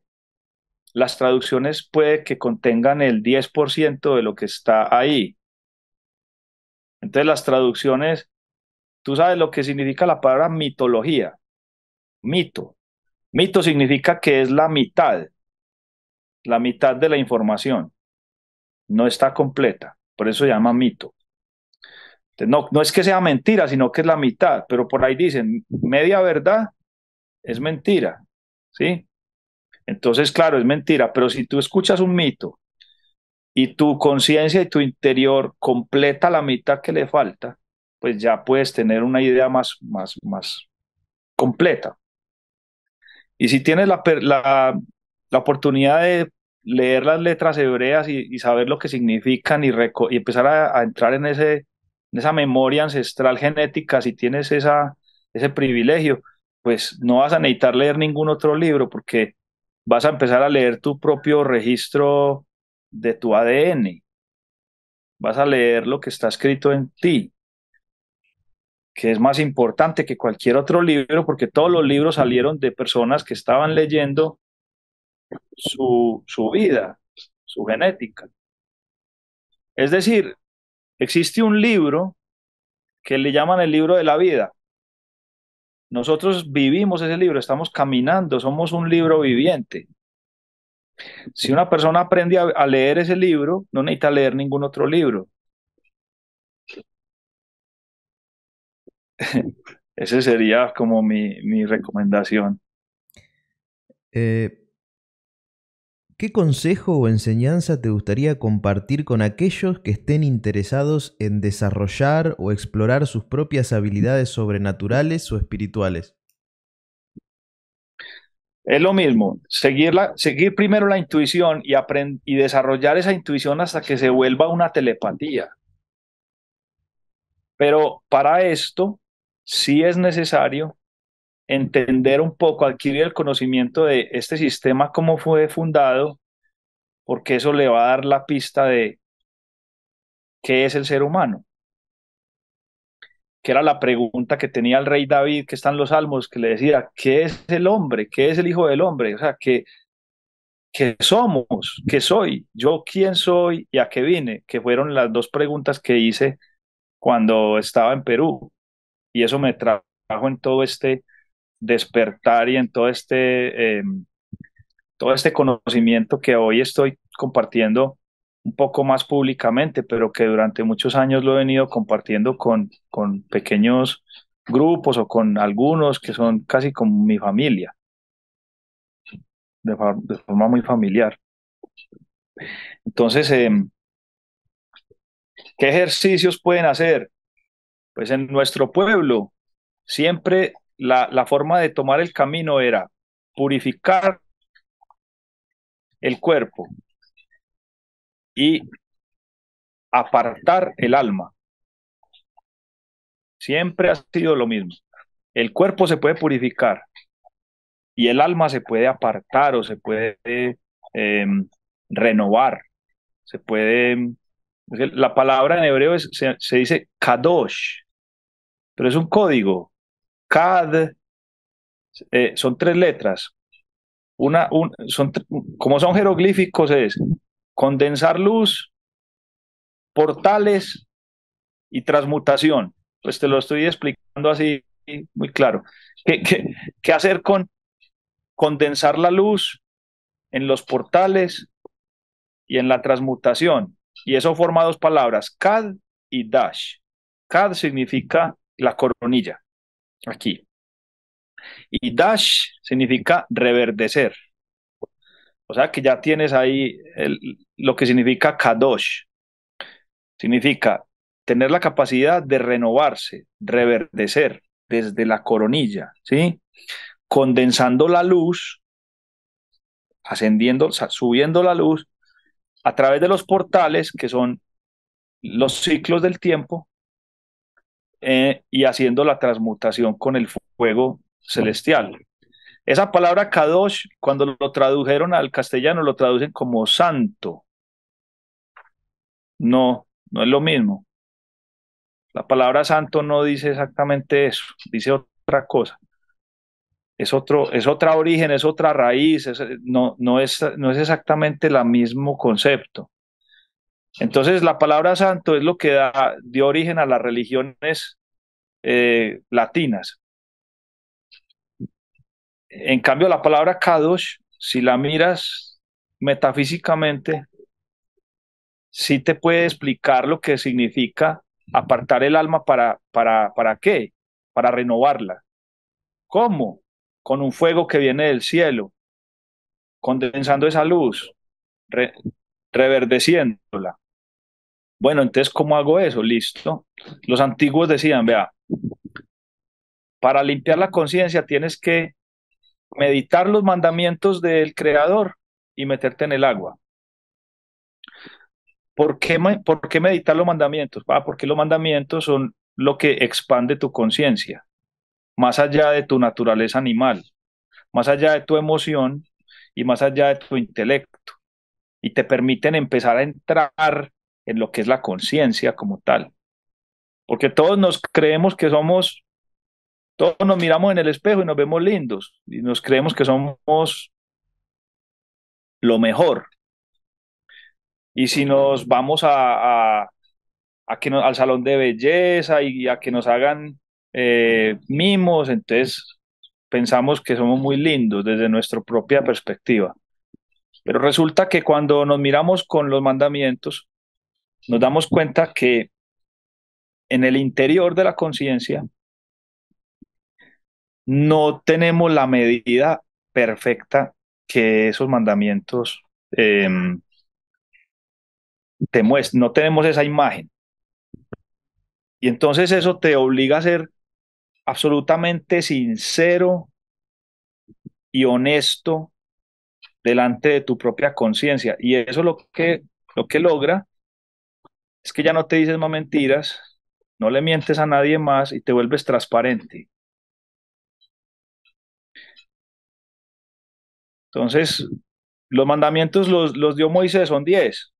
las traducciones puede que contengan el 10% de lo que está ahí. Entonces las traducciones, tú sabes lo que significa la palabra mitología, mito. Mito significa que es la mitad, la mitad de la información. No está completa, por eso se llama mito. No, no es que sea mentira, sino que es la mitad, pero por ahí dicen, media verdad es mentira, ¿sí? Entonces, claro, es mentira, pero si tú escuchas un mito y tu conciencia y tu interior completa la mitad que le falta, pues ya puedes tener una idea más, más, más completa. Y si tienes la, la, oportunidad de leer las letras hebreas y, saber lo que significan y, y empezar a entrar en ese esa memoria ancestral genética, si tienes ese privilegio, pues no vas a necesitar leer ningún otro libro porque vas a empezar a leer tu propio registro de tu ADN. Vas a leer lo que está escrito en ti, que es más importante que cualquier otro libro porque todos los libros salieron de personas que estaban leyendo su, su vida, su genética. Es decir, Existe un libro que le llaman el libro de la vida. Nosotros vivimos ese libro, estamos caminando, somos un libro viviente. Si una persona aprende a, leer ese libro, no necesita leer ningún otro libro. Ese sería como mi, mi recomendación. Eh, ¿Qué consejo o enseñanza te gustaría compartir con aquellos que estén interesados en desarrollar o explorar sus propias habilidades sobrenaturales o espirituales? Es lo mismo, seguir, primero la intuición y, y desarrollar esa intuición hasta que se vuelva una telepatía. Pero para esto sí es necesario entender un poco, adquirir el conocimiento de este sistema, cómo fue fundado, porque eso le va a dar la pista de qué es el ser humano, que era la pregunta que tenía el rey David, que están los Salmos, que le decía, ¿qué es el hombre? ¿Qué es el hijo del hombre? O sea, que ¿Qué somos? ¿Qué soy? ¿Yo quién soy y a qué vine? Que fueron las dos preguntas que hice cuando estaba en Perú. Y eso me trajo en todo este despertar y en todo este, eh, todo este conocimiento que hoy estoy compartiendo un poco más públicamente, pero que durante muchos años lo he venido compartiendo con, con pequeños grupos o con algunos que son casi como mi familia, de, forma muy familiar. Entonces, em, ¿qué ejercicios pueden hacer? Pues en nuestro pueblo siempre la, forma de tomar el camino era purificar el cuerpo y apartar el alma. Siempre ha sido lo mismo. El cuerpo se puede purificar y el alma se puede apartar o se puede em, renovar. Se puede. La palabra en hebreo se dice kadosh, pero es un código. CAD, eh, son tres letras. Una, son, como son jeroglíficos, es condensar luz, portales y transmutación. Pues te lo estoy explicando así muy claro. ¿Qué, qué hacer con condensar la luz en los portales y en la transmutación? Y eso forma dos palabras, CAD y DASH. CAD significa la coronilla Aquí. Y dash significa reverdecer. O sea que ya tienes ahí lo que significa kadosh. Significa tener la capacidad de renovarse, reverdecer desde la coronilla, ¿sí? Condensando la luz, ascendiendo, subiendo la luz a través de los portales que son los ciclos del tiempo eh, y haciendo la transmutación con el fuego celestial. Esa palabra Kadosh, cuando lo tradujeron al castellano, lo traducen como santo. No, no es lo mismo. La palabra santo no dice exactamente eso, dice otra cosa. Es, otro, es otra origen, es otra raíz, no, no, es, no es exactamente el mismo concepto. Entonces, la palabra santo es lo que da, dio origen a las religiones eh, latinas. En cambio, la palabra kadosh, si la miras metafísicamente, sí te puede explicar lo que significa apartar el alma para, para, para qué, para renovarla. ¿Cómo? Con un fuego que viene del cielo, condensando esa luz, reverdeciéndola. Bueno, entonces, ¿cómo hago eso? Listo. Los antiguos decían, vea, para limpiar la conciencia tienes que meditar los mandamientos del Creador y meterte en el agua. ¿Por qué, por meditar los mandamientos? Ah, porque los mandamientos son lo que expande tu conciencia, más allá de tu naturaleza animal, más allá de tu emoción y más allá de tu intelecto. Y te permiten empezar a entrar en lo que es la conciencia como tal. Porque todos nos creemos que somos, todos nos miramos en el espejo y nos vemos lindos y nos creemos que somos lo mejor. Y si nos vamos a, que al salón de belleza y a que nos hagan eh, mimos, entonces pensamos que somos muy lindos desde nuestra propia perspectiva. Pero resulta que cuando nos miramos con los mandamientos, nos damos cuenta que en el interior de la conciencia no tenemos la medida perfecta que esos mandamientos em, te muestran, no tenemos esa imagen. Y entonces eso te obliga a ser absolutamente sincero y honesto delante de tu propia conciencia. Y eso es lo que, lo que logra es que ya no te dices más mentiras, no le mientes a nadie más y te vuelves transparente. Entonces, los mandamientos los, dio Moisés, son diez,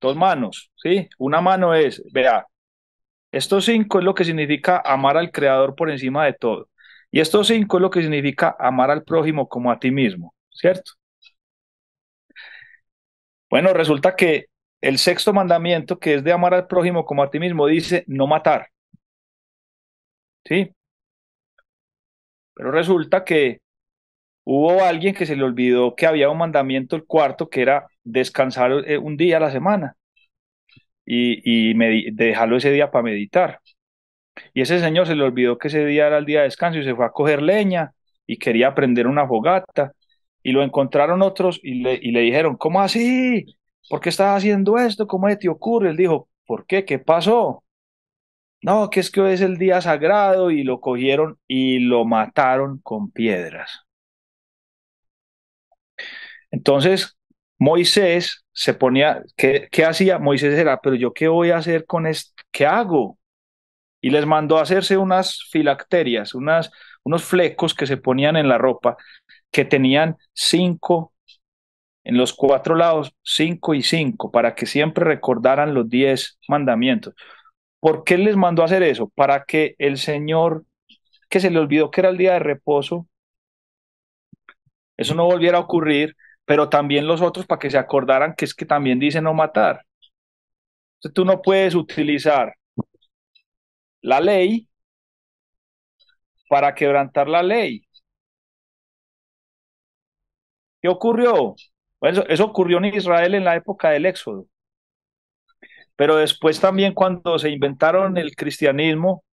dos manos, ¿sí? Una mano es, vea, estos cinco es lo que significa amar al Creador por encima de todo. Y estos cinco es lo que significa amar al prójimo como a ti mismo, ¿cierto? Bueno, resulta que el sexto mandamiento, que es de amar al prójimo como a ti mismo, dice no matar. ¿Sí? Pero resulta que hubo alguien que se le olvidó que había un mandamiento, el cuarto, que era descansar eh, un día a la semana y, dejarlo ese día para meditar. Y ese señor se le olvidó que ese día era el día de descanso y se fue a coger leña y quería prender una fogata. Y lo encontraron otros y y le dijeron, ¿cómo así? ¿por qué estás haciendo esto? ¿Cómo te ocurre? Él dijo, ¿por qué? ¿Qué pasó? No, que es que hoy es el día sagrado y lo cogieron y lo mataron con piedras. Entonces, Moisés se ponía, ¿qué, hacía? Moisés era, pero yo qué voy a hacer con esto, ¿qué hago? Y les mandó a hacerse unas filacterias, unas, unos flecos que se ponían en la ropa que tenían cinco en los cuatro lados, cinco y cinco, para que siempre recordaran los diez mandamientos. ¿Por qué les mandó a hacer eso? Para que el Señor, que se le olvidó que era el día de reposo, eso no volviera a ocurrir, pero también los otros para que se acordaran que es que también dice no matar. Entonces tú no puedes utilizar la ley para quebrantar la ley. ¿Qué ocurrió? eso, ocurrió en Israel en la época del Éxodo. Pero después también cuando se inventaron el cristianismo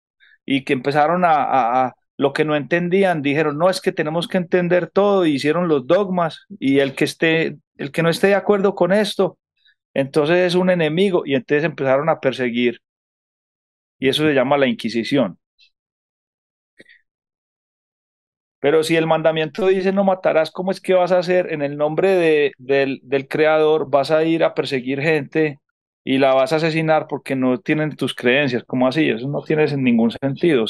y que empezaron a, a lo que no entendían, dijeron, no, es que tenemos que entender todo, y hicieron los dogmas, y el que esté, el que no esté de acuerdo con esto, entonces es un enemigo, y entonces empezaron a perseguir. Y eso se llama la Inquisición. Pero si el mandamiento dice no matarás, ¿cómo es que vas a hacer en el nombre del, Creador? Vas a ir a perseguir gente y la vas a asesinar porque no tienen tus creencias, ¿cómo así? Eso no tiene ningún sentido.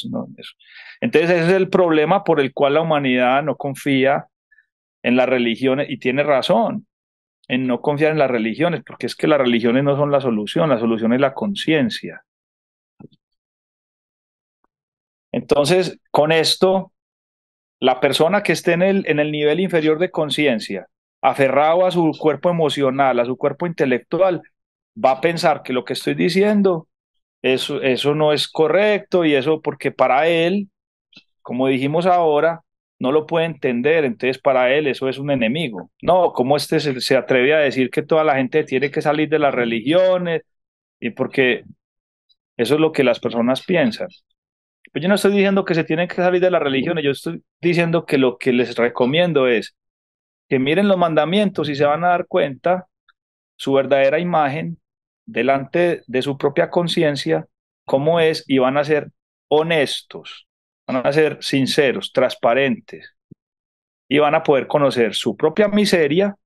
Entonces ese es el problema por el cual la humanidad no confía en las religiones y tiene razón en no confiar en las religiones, porque es que las religiones no son la solución, la solución es la conciencia. Entonces, con esto la persona que esté en el, en el nivel inferior de conciencia, aferrado a su cuerpo emocional, a su cuerpo intelectual, va a pensar que lo que estoy diciendo, eso, eso no es correcto y eso porque para él, como dijimos ahora, no lo puede entender, entonces para él eso es un enemigo. No, como este se, se atreve a decir que toda la gente tiene que salir de las religiones? Y porque eso es lo que las personas piensan. Pues yo no estoy diciendo que se tienen que salir de la religión, yo estoy diciendo que lo que les recomiendo es que miren los mandamientos y se van a dar cuenta su verdadera imagen delante de su propia conciencia, cómo es, y van a ser honestos, van a ser sinceros, transparentes, y van a poder conocer su propia miseria,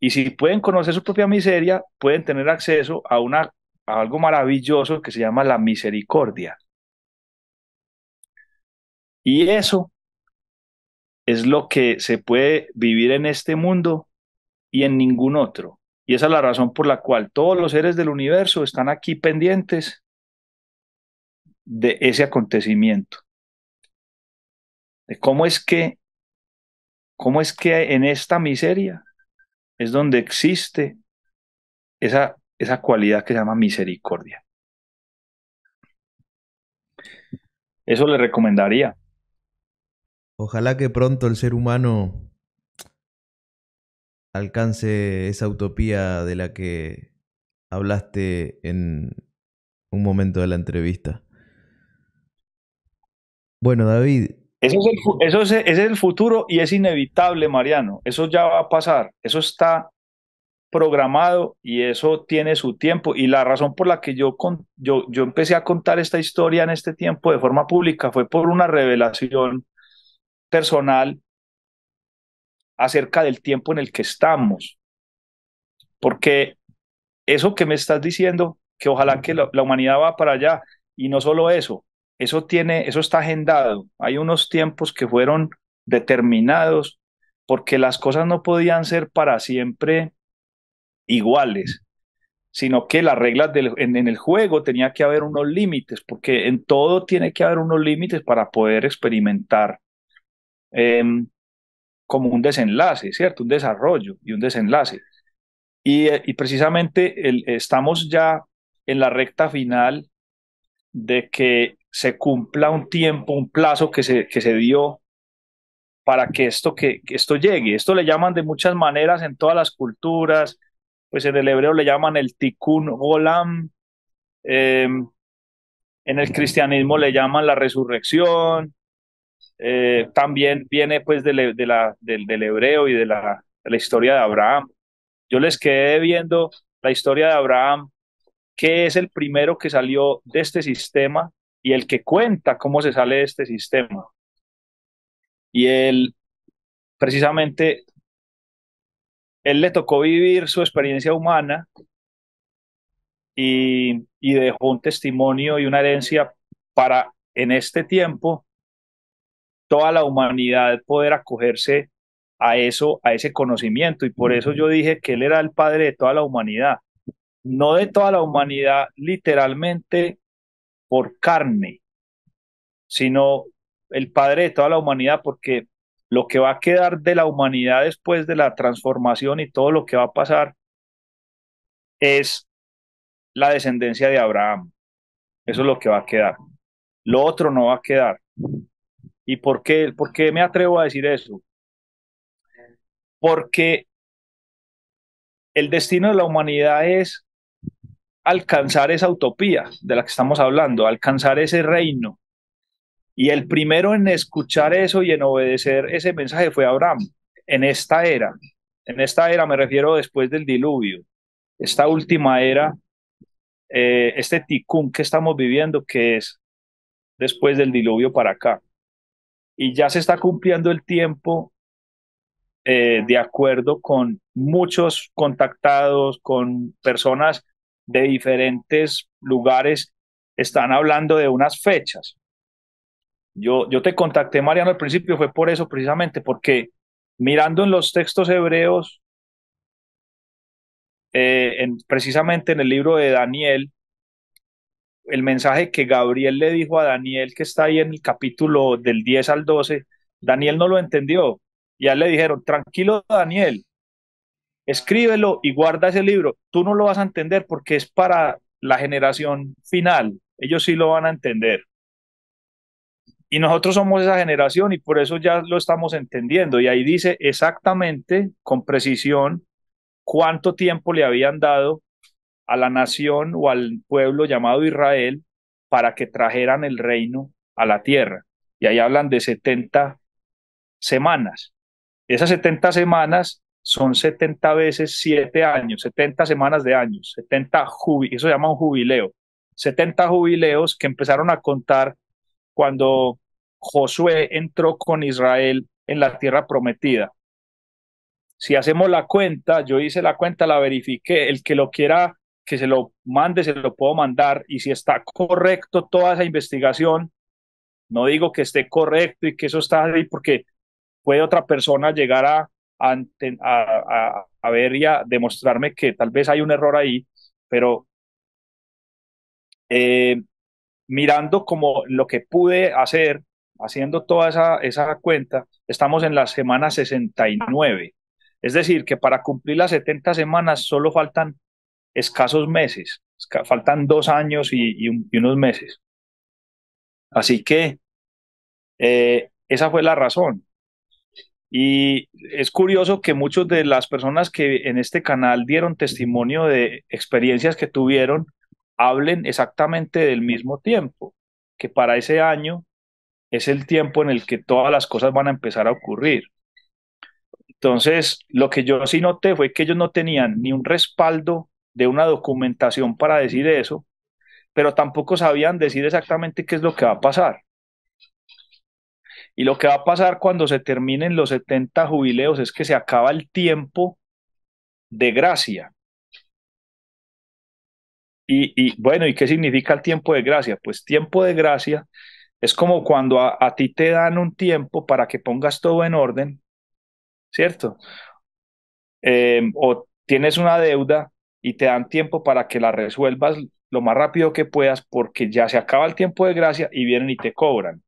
y si pueden conocer su propia miseria, pueden tener acceso a, una, a algo maravilloso que se llama la misericordia. Y eso es lo que se puede vivir en este mundo y en ningún otro. Y esa es la razón por la cual todos los seres del universo están aquí pendientes de ese acontecimiento. De cómo es que cómo es que en esta miseria es donde existe esa esa cualidad que se llama misericordia. Eso le recomendaría Ojalá que pronto el ser humano alcance esa utopía de la que hablaste en un momento de la entrevista. Bueno, David. Eso es el, ese es el futuro y es inevitable, Mariano. Eso ya va a pasar. Eso está programado y eso tiene su tiempo. Y la razón por la que yo, yo empecé a contar esta historia en este tiempo de forma pública fue por una revelación personal acerca del tiempo en el que estamos. Porque eso que me estás diciendo, que ojalá que la, humanidad va para allá, y no solo eso, eso tiene, eso está agendado. Hay unos tiempos que fueron determinados porque las cosas no podían ser para siempre iguales, sino que las reglas en, en el juego tenía que haber unos límites, porque en todo tiene que haber unos límites para poder experimentar Em, como un desenlace, ¿cierto? Un desarrollo y un desenlace. Y, eh, precisamente estamos ya en la recta final de que se cumpla un tiempo, un plazo que se, que se dio para que esto, que, esto llegue. Esto le llaman de muchas maneras en todas las culturas, pues en el hebreo le llaman el tikkun olam, em, en el cristianismo le llaman la resurrección, eh, también viene pues del, hebreo y de la, historia de Abraham. Yo les quedé viendo la historia de Abraham, que es el primero que salió de este sistema y el que cuenta cómo se sale de este sistema. Y él, precisamente, él le tocó vivir su experiencia humana y, y dejó un testimonio y una herencia para en este tiempo toda la humanidad poder acogerse a eso, a ese conocimiento. Y por eso yo dije que él era el padre de toda la humanidad, no de toda la humanidad literalmente por carne, sino el padre de toda la humanidad porque lo que va a quedar de la humanidad después de la transformación y todo lo que va a pasar es la descendencia de Abraham. Eso es lo que va a quedar. Lo otro no va a quedar. ¿Y por qué, me atrevo a decir eso? Porque el destino de la humanidad es alcanzar esa utopía de la que estamos hablando, alcanzar ese reino. Y el primero en escuchar eso y en obedecer ese mensaje fue Abraham, en esta era. En esta era me refiero después del diluvio, esta última era, eh, este ticún que estamos viviendo que es después del diluvio para acá y ya se está cumpliendo el tiempo eh, de acuerdo con muchos contactados, con personas de diferentes lugares, están hablando de unas fechas. Yo, yo te contacté, Mariano, al principio, fue por eso precisamente, porque mirando en los textos hebreos, eh, precisamente en el libro de Daniel, el mensaje que Gabriel le dijo a Daniel, que está ahí en el capítulo del 10 al 12, Daniel no lo entendió. Ya le dijeron, tranquilo Daniel, escríbelo y guarda ese libro. Tú no lo vas a entender porque es para la generación final. Ellos sí lo van a entender. Y nosotros somos esa generación y por eso ya lo estamos entendiendo. Y ahí dice exactamente, con precisión, cuánto tiempo le habían dado a la nación o al pueblo llamado Israel para que trajeran el reino a la tierra. Y ahí hablan de 70 semanas. Esas 70 semanas son 70 veces 7 años, 70 semanas de años, 70 eso se llama un jubileo. 70 jubileos que empezaron a contar cuando Josué entró con Israel en la tierra prometida. Si hacemos la cuenta, yo hice la cuenta, la verifiqué, el que lo quiera que se lo mande, se lo puedo mandar y si está correcto toda esa investigación, no digo que esté correcto y que eso está ahí porque puede otra persona llegar a, a, ver y a demostrarme que tal vez hay un error ahí, pero eh, mirando como lo que pude hacer, haciendo toda esa, esa cuenta, estamos en la semana 69. Es decir, que para cumplir las 70 semanas solo faltan escasos meses, faltan dos años y, unos meses. Así que eh, esa fue la razón. Y es curioso que muchas de las personas que en este canal dieron testimonio de experiencias que tuvieron hablen exactamente del mismo tiempo, que para ese año es el tiempo en el que todas las cosas van a empezar a ocurrir. Entonces, lo que yo sí noté fue que ellos no tenían ni un respaldo de una documentación para decir eso, pero tampoco sabían decir exactamente qué es lo que va a pasar. Y lo que va a pasar cuando se terminen los 70 jubileos es que se acaba el tiempo de gracia. Y, bueno, ¿y qué significa el tiempo de gracia? Pues tiempo de gracia es como cuando a, ti te dan un tiempo para que pongas todo en orden, ¿cierto? Eh, o tienes una deuda y te dan tiempo para que la resuelvas lo más rápido que puedas porque ya se acaba el tiempo de gracia y vienen y te cobran.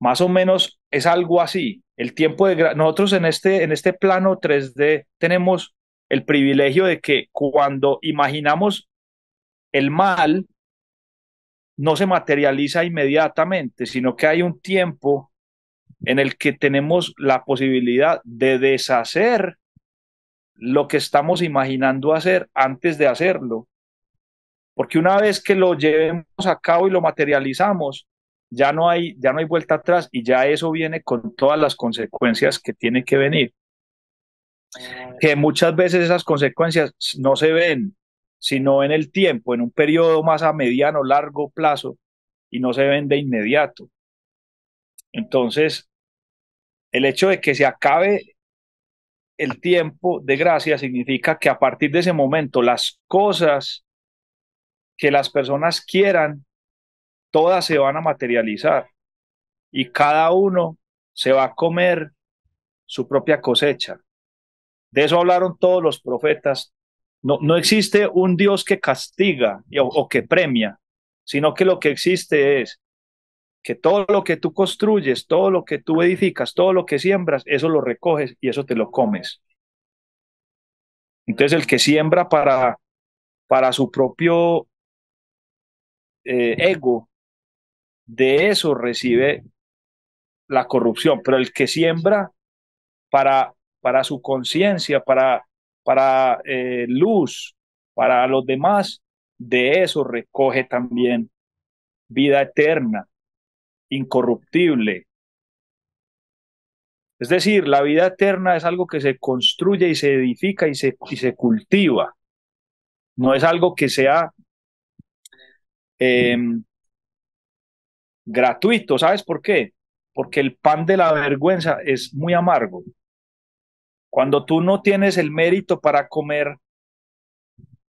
Más o menos es algo así. El tiempo de Nosotros en este, en este plano 3D tenemos el privilegio de que cuando imaginamos el mal, no se materializa inmediatamente, sino que hay un tiempo en el que tenemos la posibilidad de deshacer lo que estamos imaginando hacer antes de hacerlo. Porque una vez que lo llevemos a cabo y lo materializamos, ya no hay, ya no hay vuelta atrás y ya eso viene con todas las consecuencias que tiene que venir. Que muchas veces esas consecuencias no se ven, sino en el tiempo, en un periodo más a mediano, largo plazo, y no se ven de inmediato. Entonces, el hecho de que se acabe el tiempo de gracia significa que a partir de ese momento las cosas que las personas quieran, todas se van a materializar y cada uno se va a comer su propia cosecha. De eso hablaron todos los profetas. No, no existe un Dios que castiga o, o que premia, sino que lo que existe es que todo lo que tú construyes, todo lo que tú edificas, todo lo que siembras, eso lo recoges y eso te lo comes. Entonces el que siembra para, para su propio eh, ego, de eso recibe la corrupción, pero el que siembra para, para su conciencia, para, para eh, luz, para los demás, de eso recoge también vida eterna incorruptible. Es decir, la vida eterna es algo que se construye y se edifica y se, se cultiva. No es algo que sea em, gratuito. ¿Sabes por qué? Porque el pan de la vergüenza es muy amargo. Cuando tú no tienes el mérito para comer,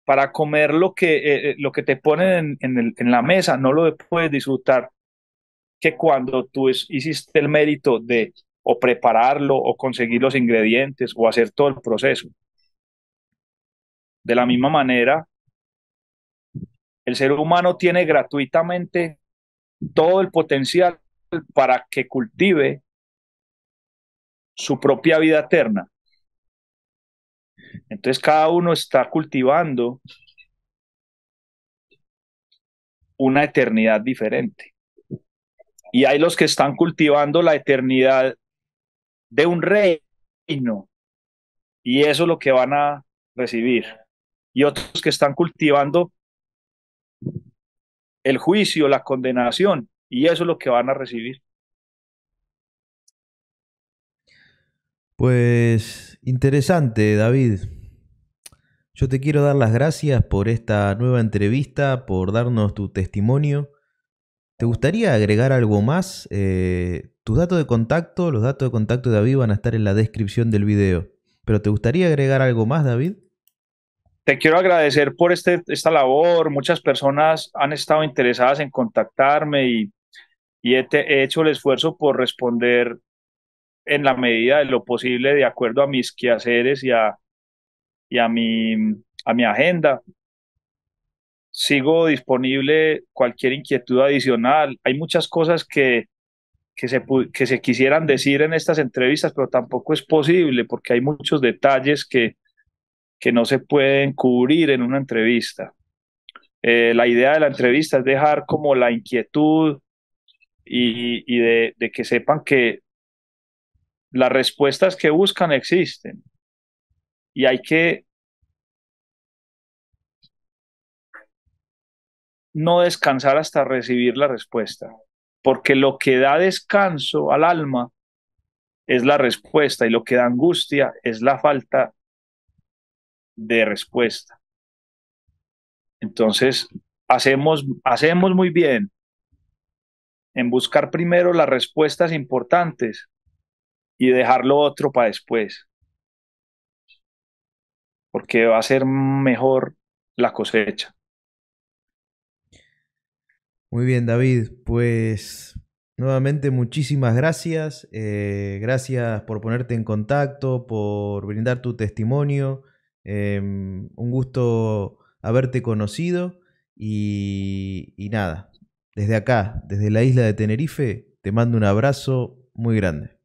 para comer lo que, eh, eh, lo que te ponen en la mesa, no lo puedes disfrutar que cuando tú hiciste el mérito de o prepararlo o conseguir los ingredientes o hacer todo el proceso. De la misma manera, el ser humano tiene gratuitamente todo el potencial para que cultive su propia vida eterna. Entonces cada uno está cultivando una eternidad diferente y hay los que están cultivando la eternidad de un reino y eso es lo que van a recibir. Y otros que están cultivando el juicio, la condenación y eso es lo que van a recibir. Pues interesante, David. Yo te quiero dar las gracias por esta nueva entrevista, por darnos tu testimonio. ¿Te gustaría agregar algo más? Tu eh, tus datos de contacto, los datos de contacto de David van a estar en la descripción del video. Pero ¿te gustaría agregar algo más, David? Te quiero agradecer por este, esta labor. Muchas personas han estado interesadas en contactarme y, he, hecho el esfuerzo por responder en la medida de lo posible de acuerdo a mis quehaceres y y a mi, a mi agenda sigo disponible cualquier inquietud adicional. Hay muchas cosas que, que, se, quisieran decir en estas entrevistas, pero tampoco es posible porque hay muchos detalles que, que no se pueden cubrir en una entrevista. Eh, la idea de la entrevista es dejar como la inquietud y, de que sepan que las respuestas que buscan existen y hay que no descansar hasta recibir la respuesta, porque lo que da descanso al alma es la respuesta y lo que da angustia es la falta de respuesta. Entonces, hacemos, hacemos muy bien en buscar primero las respuestas importantes y dejar lo otro para después, porque va a ser mejor la cosecha. Muy bien, David. Pues nuevamente muchísimas gracias. Eh, gracias por ponerte en contacto, por brindar tu testimonio. Em, un gusto haberte conocido. Y, y nada, desde acá, desde la isla de Tenerife, te mando un abrazo muy grande.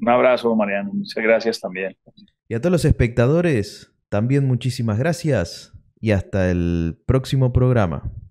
Un abrazo, Mariano. Muchas gracias también. Y a todos los espectadores, también muchísimas gracias y hasta el próximo programa.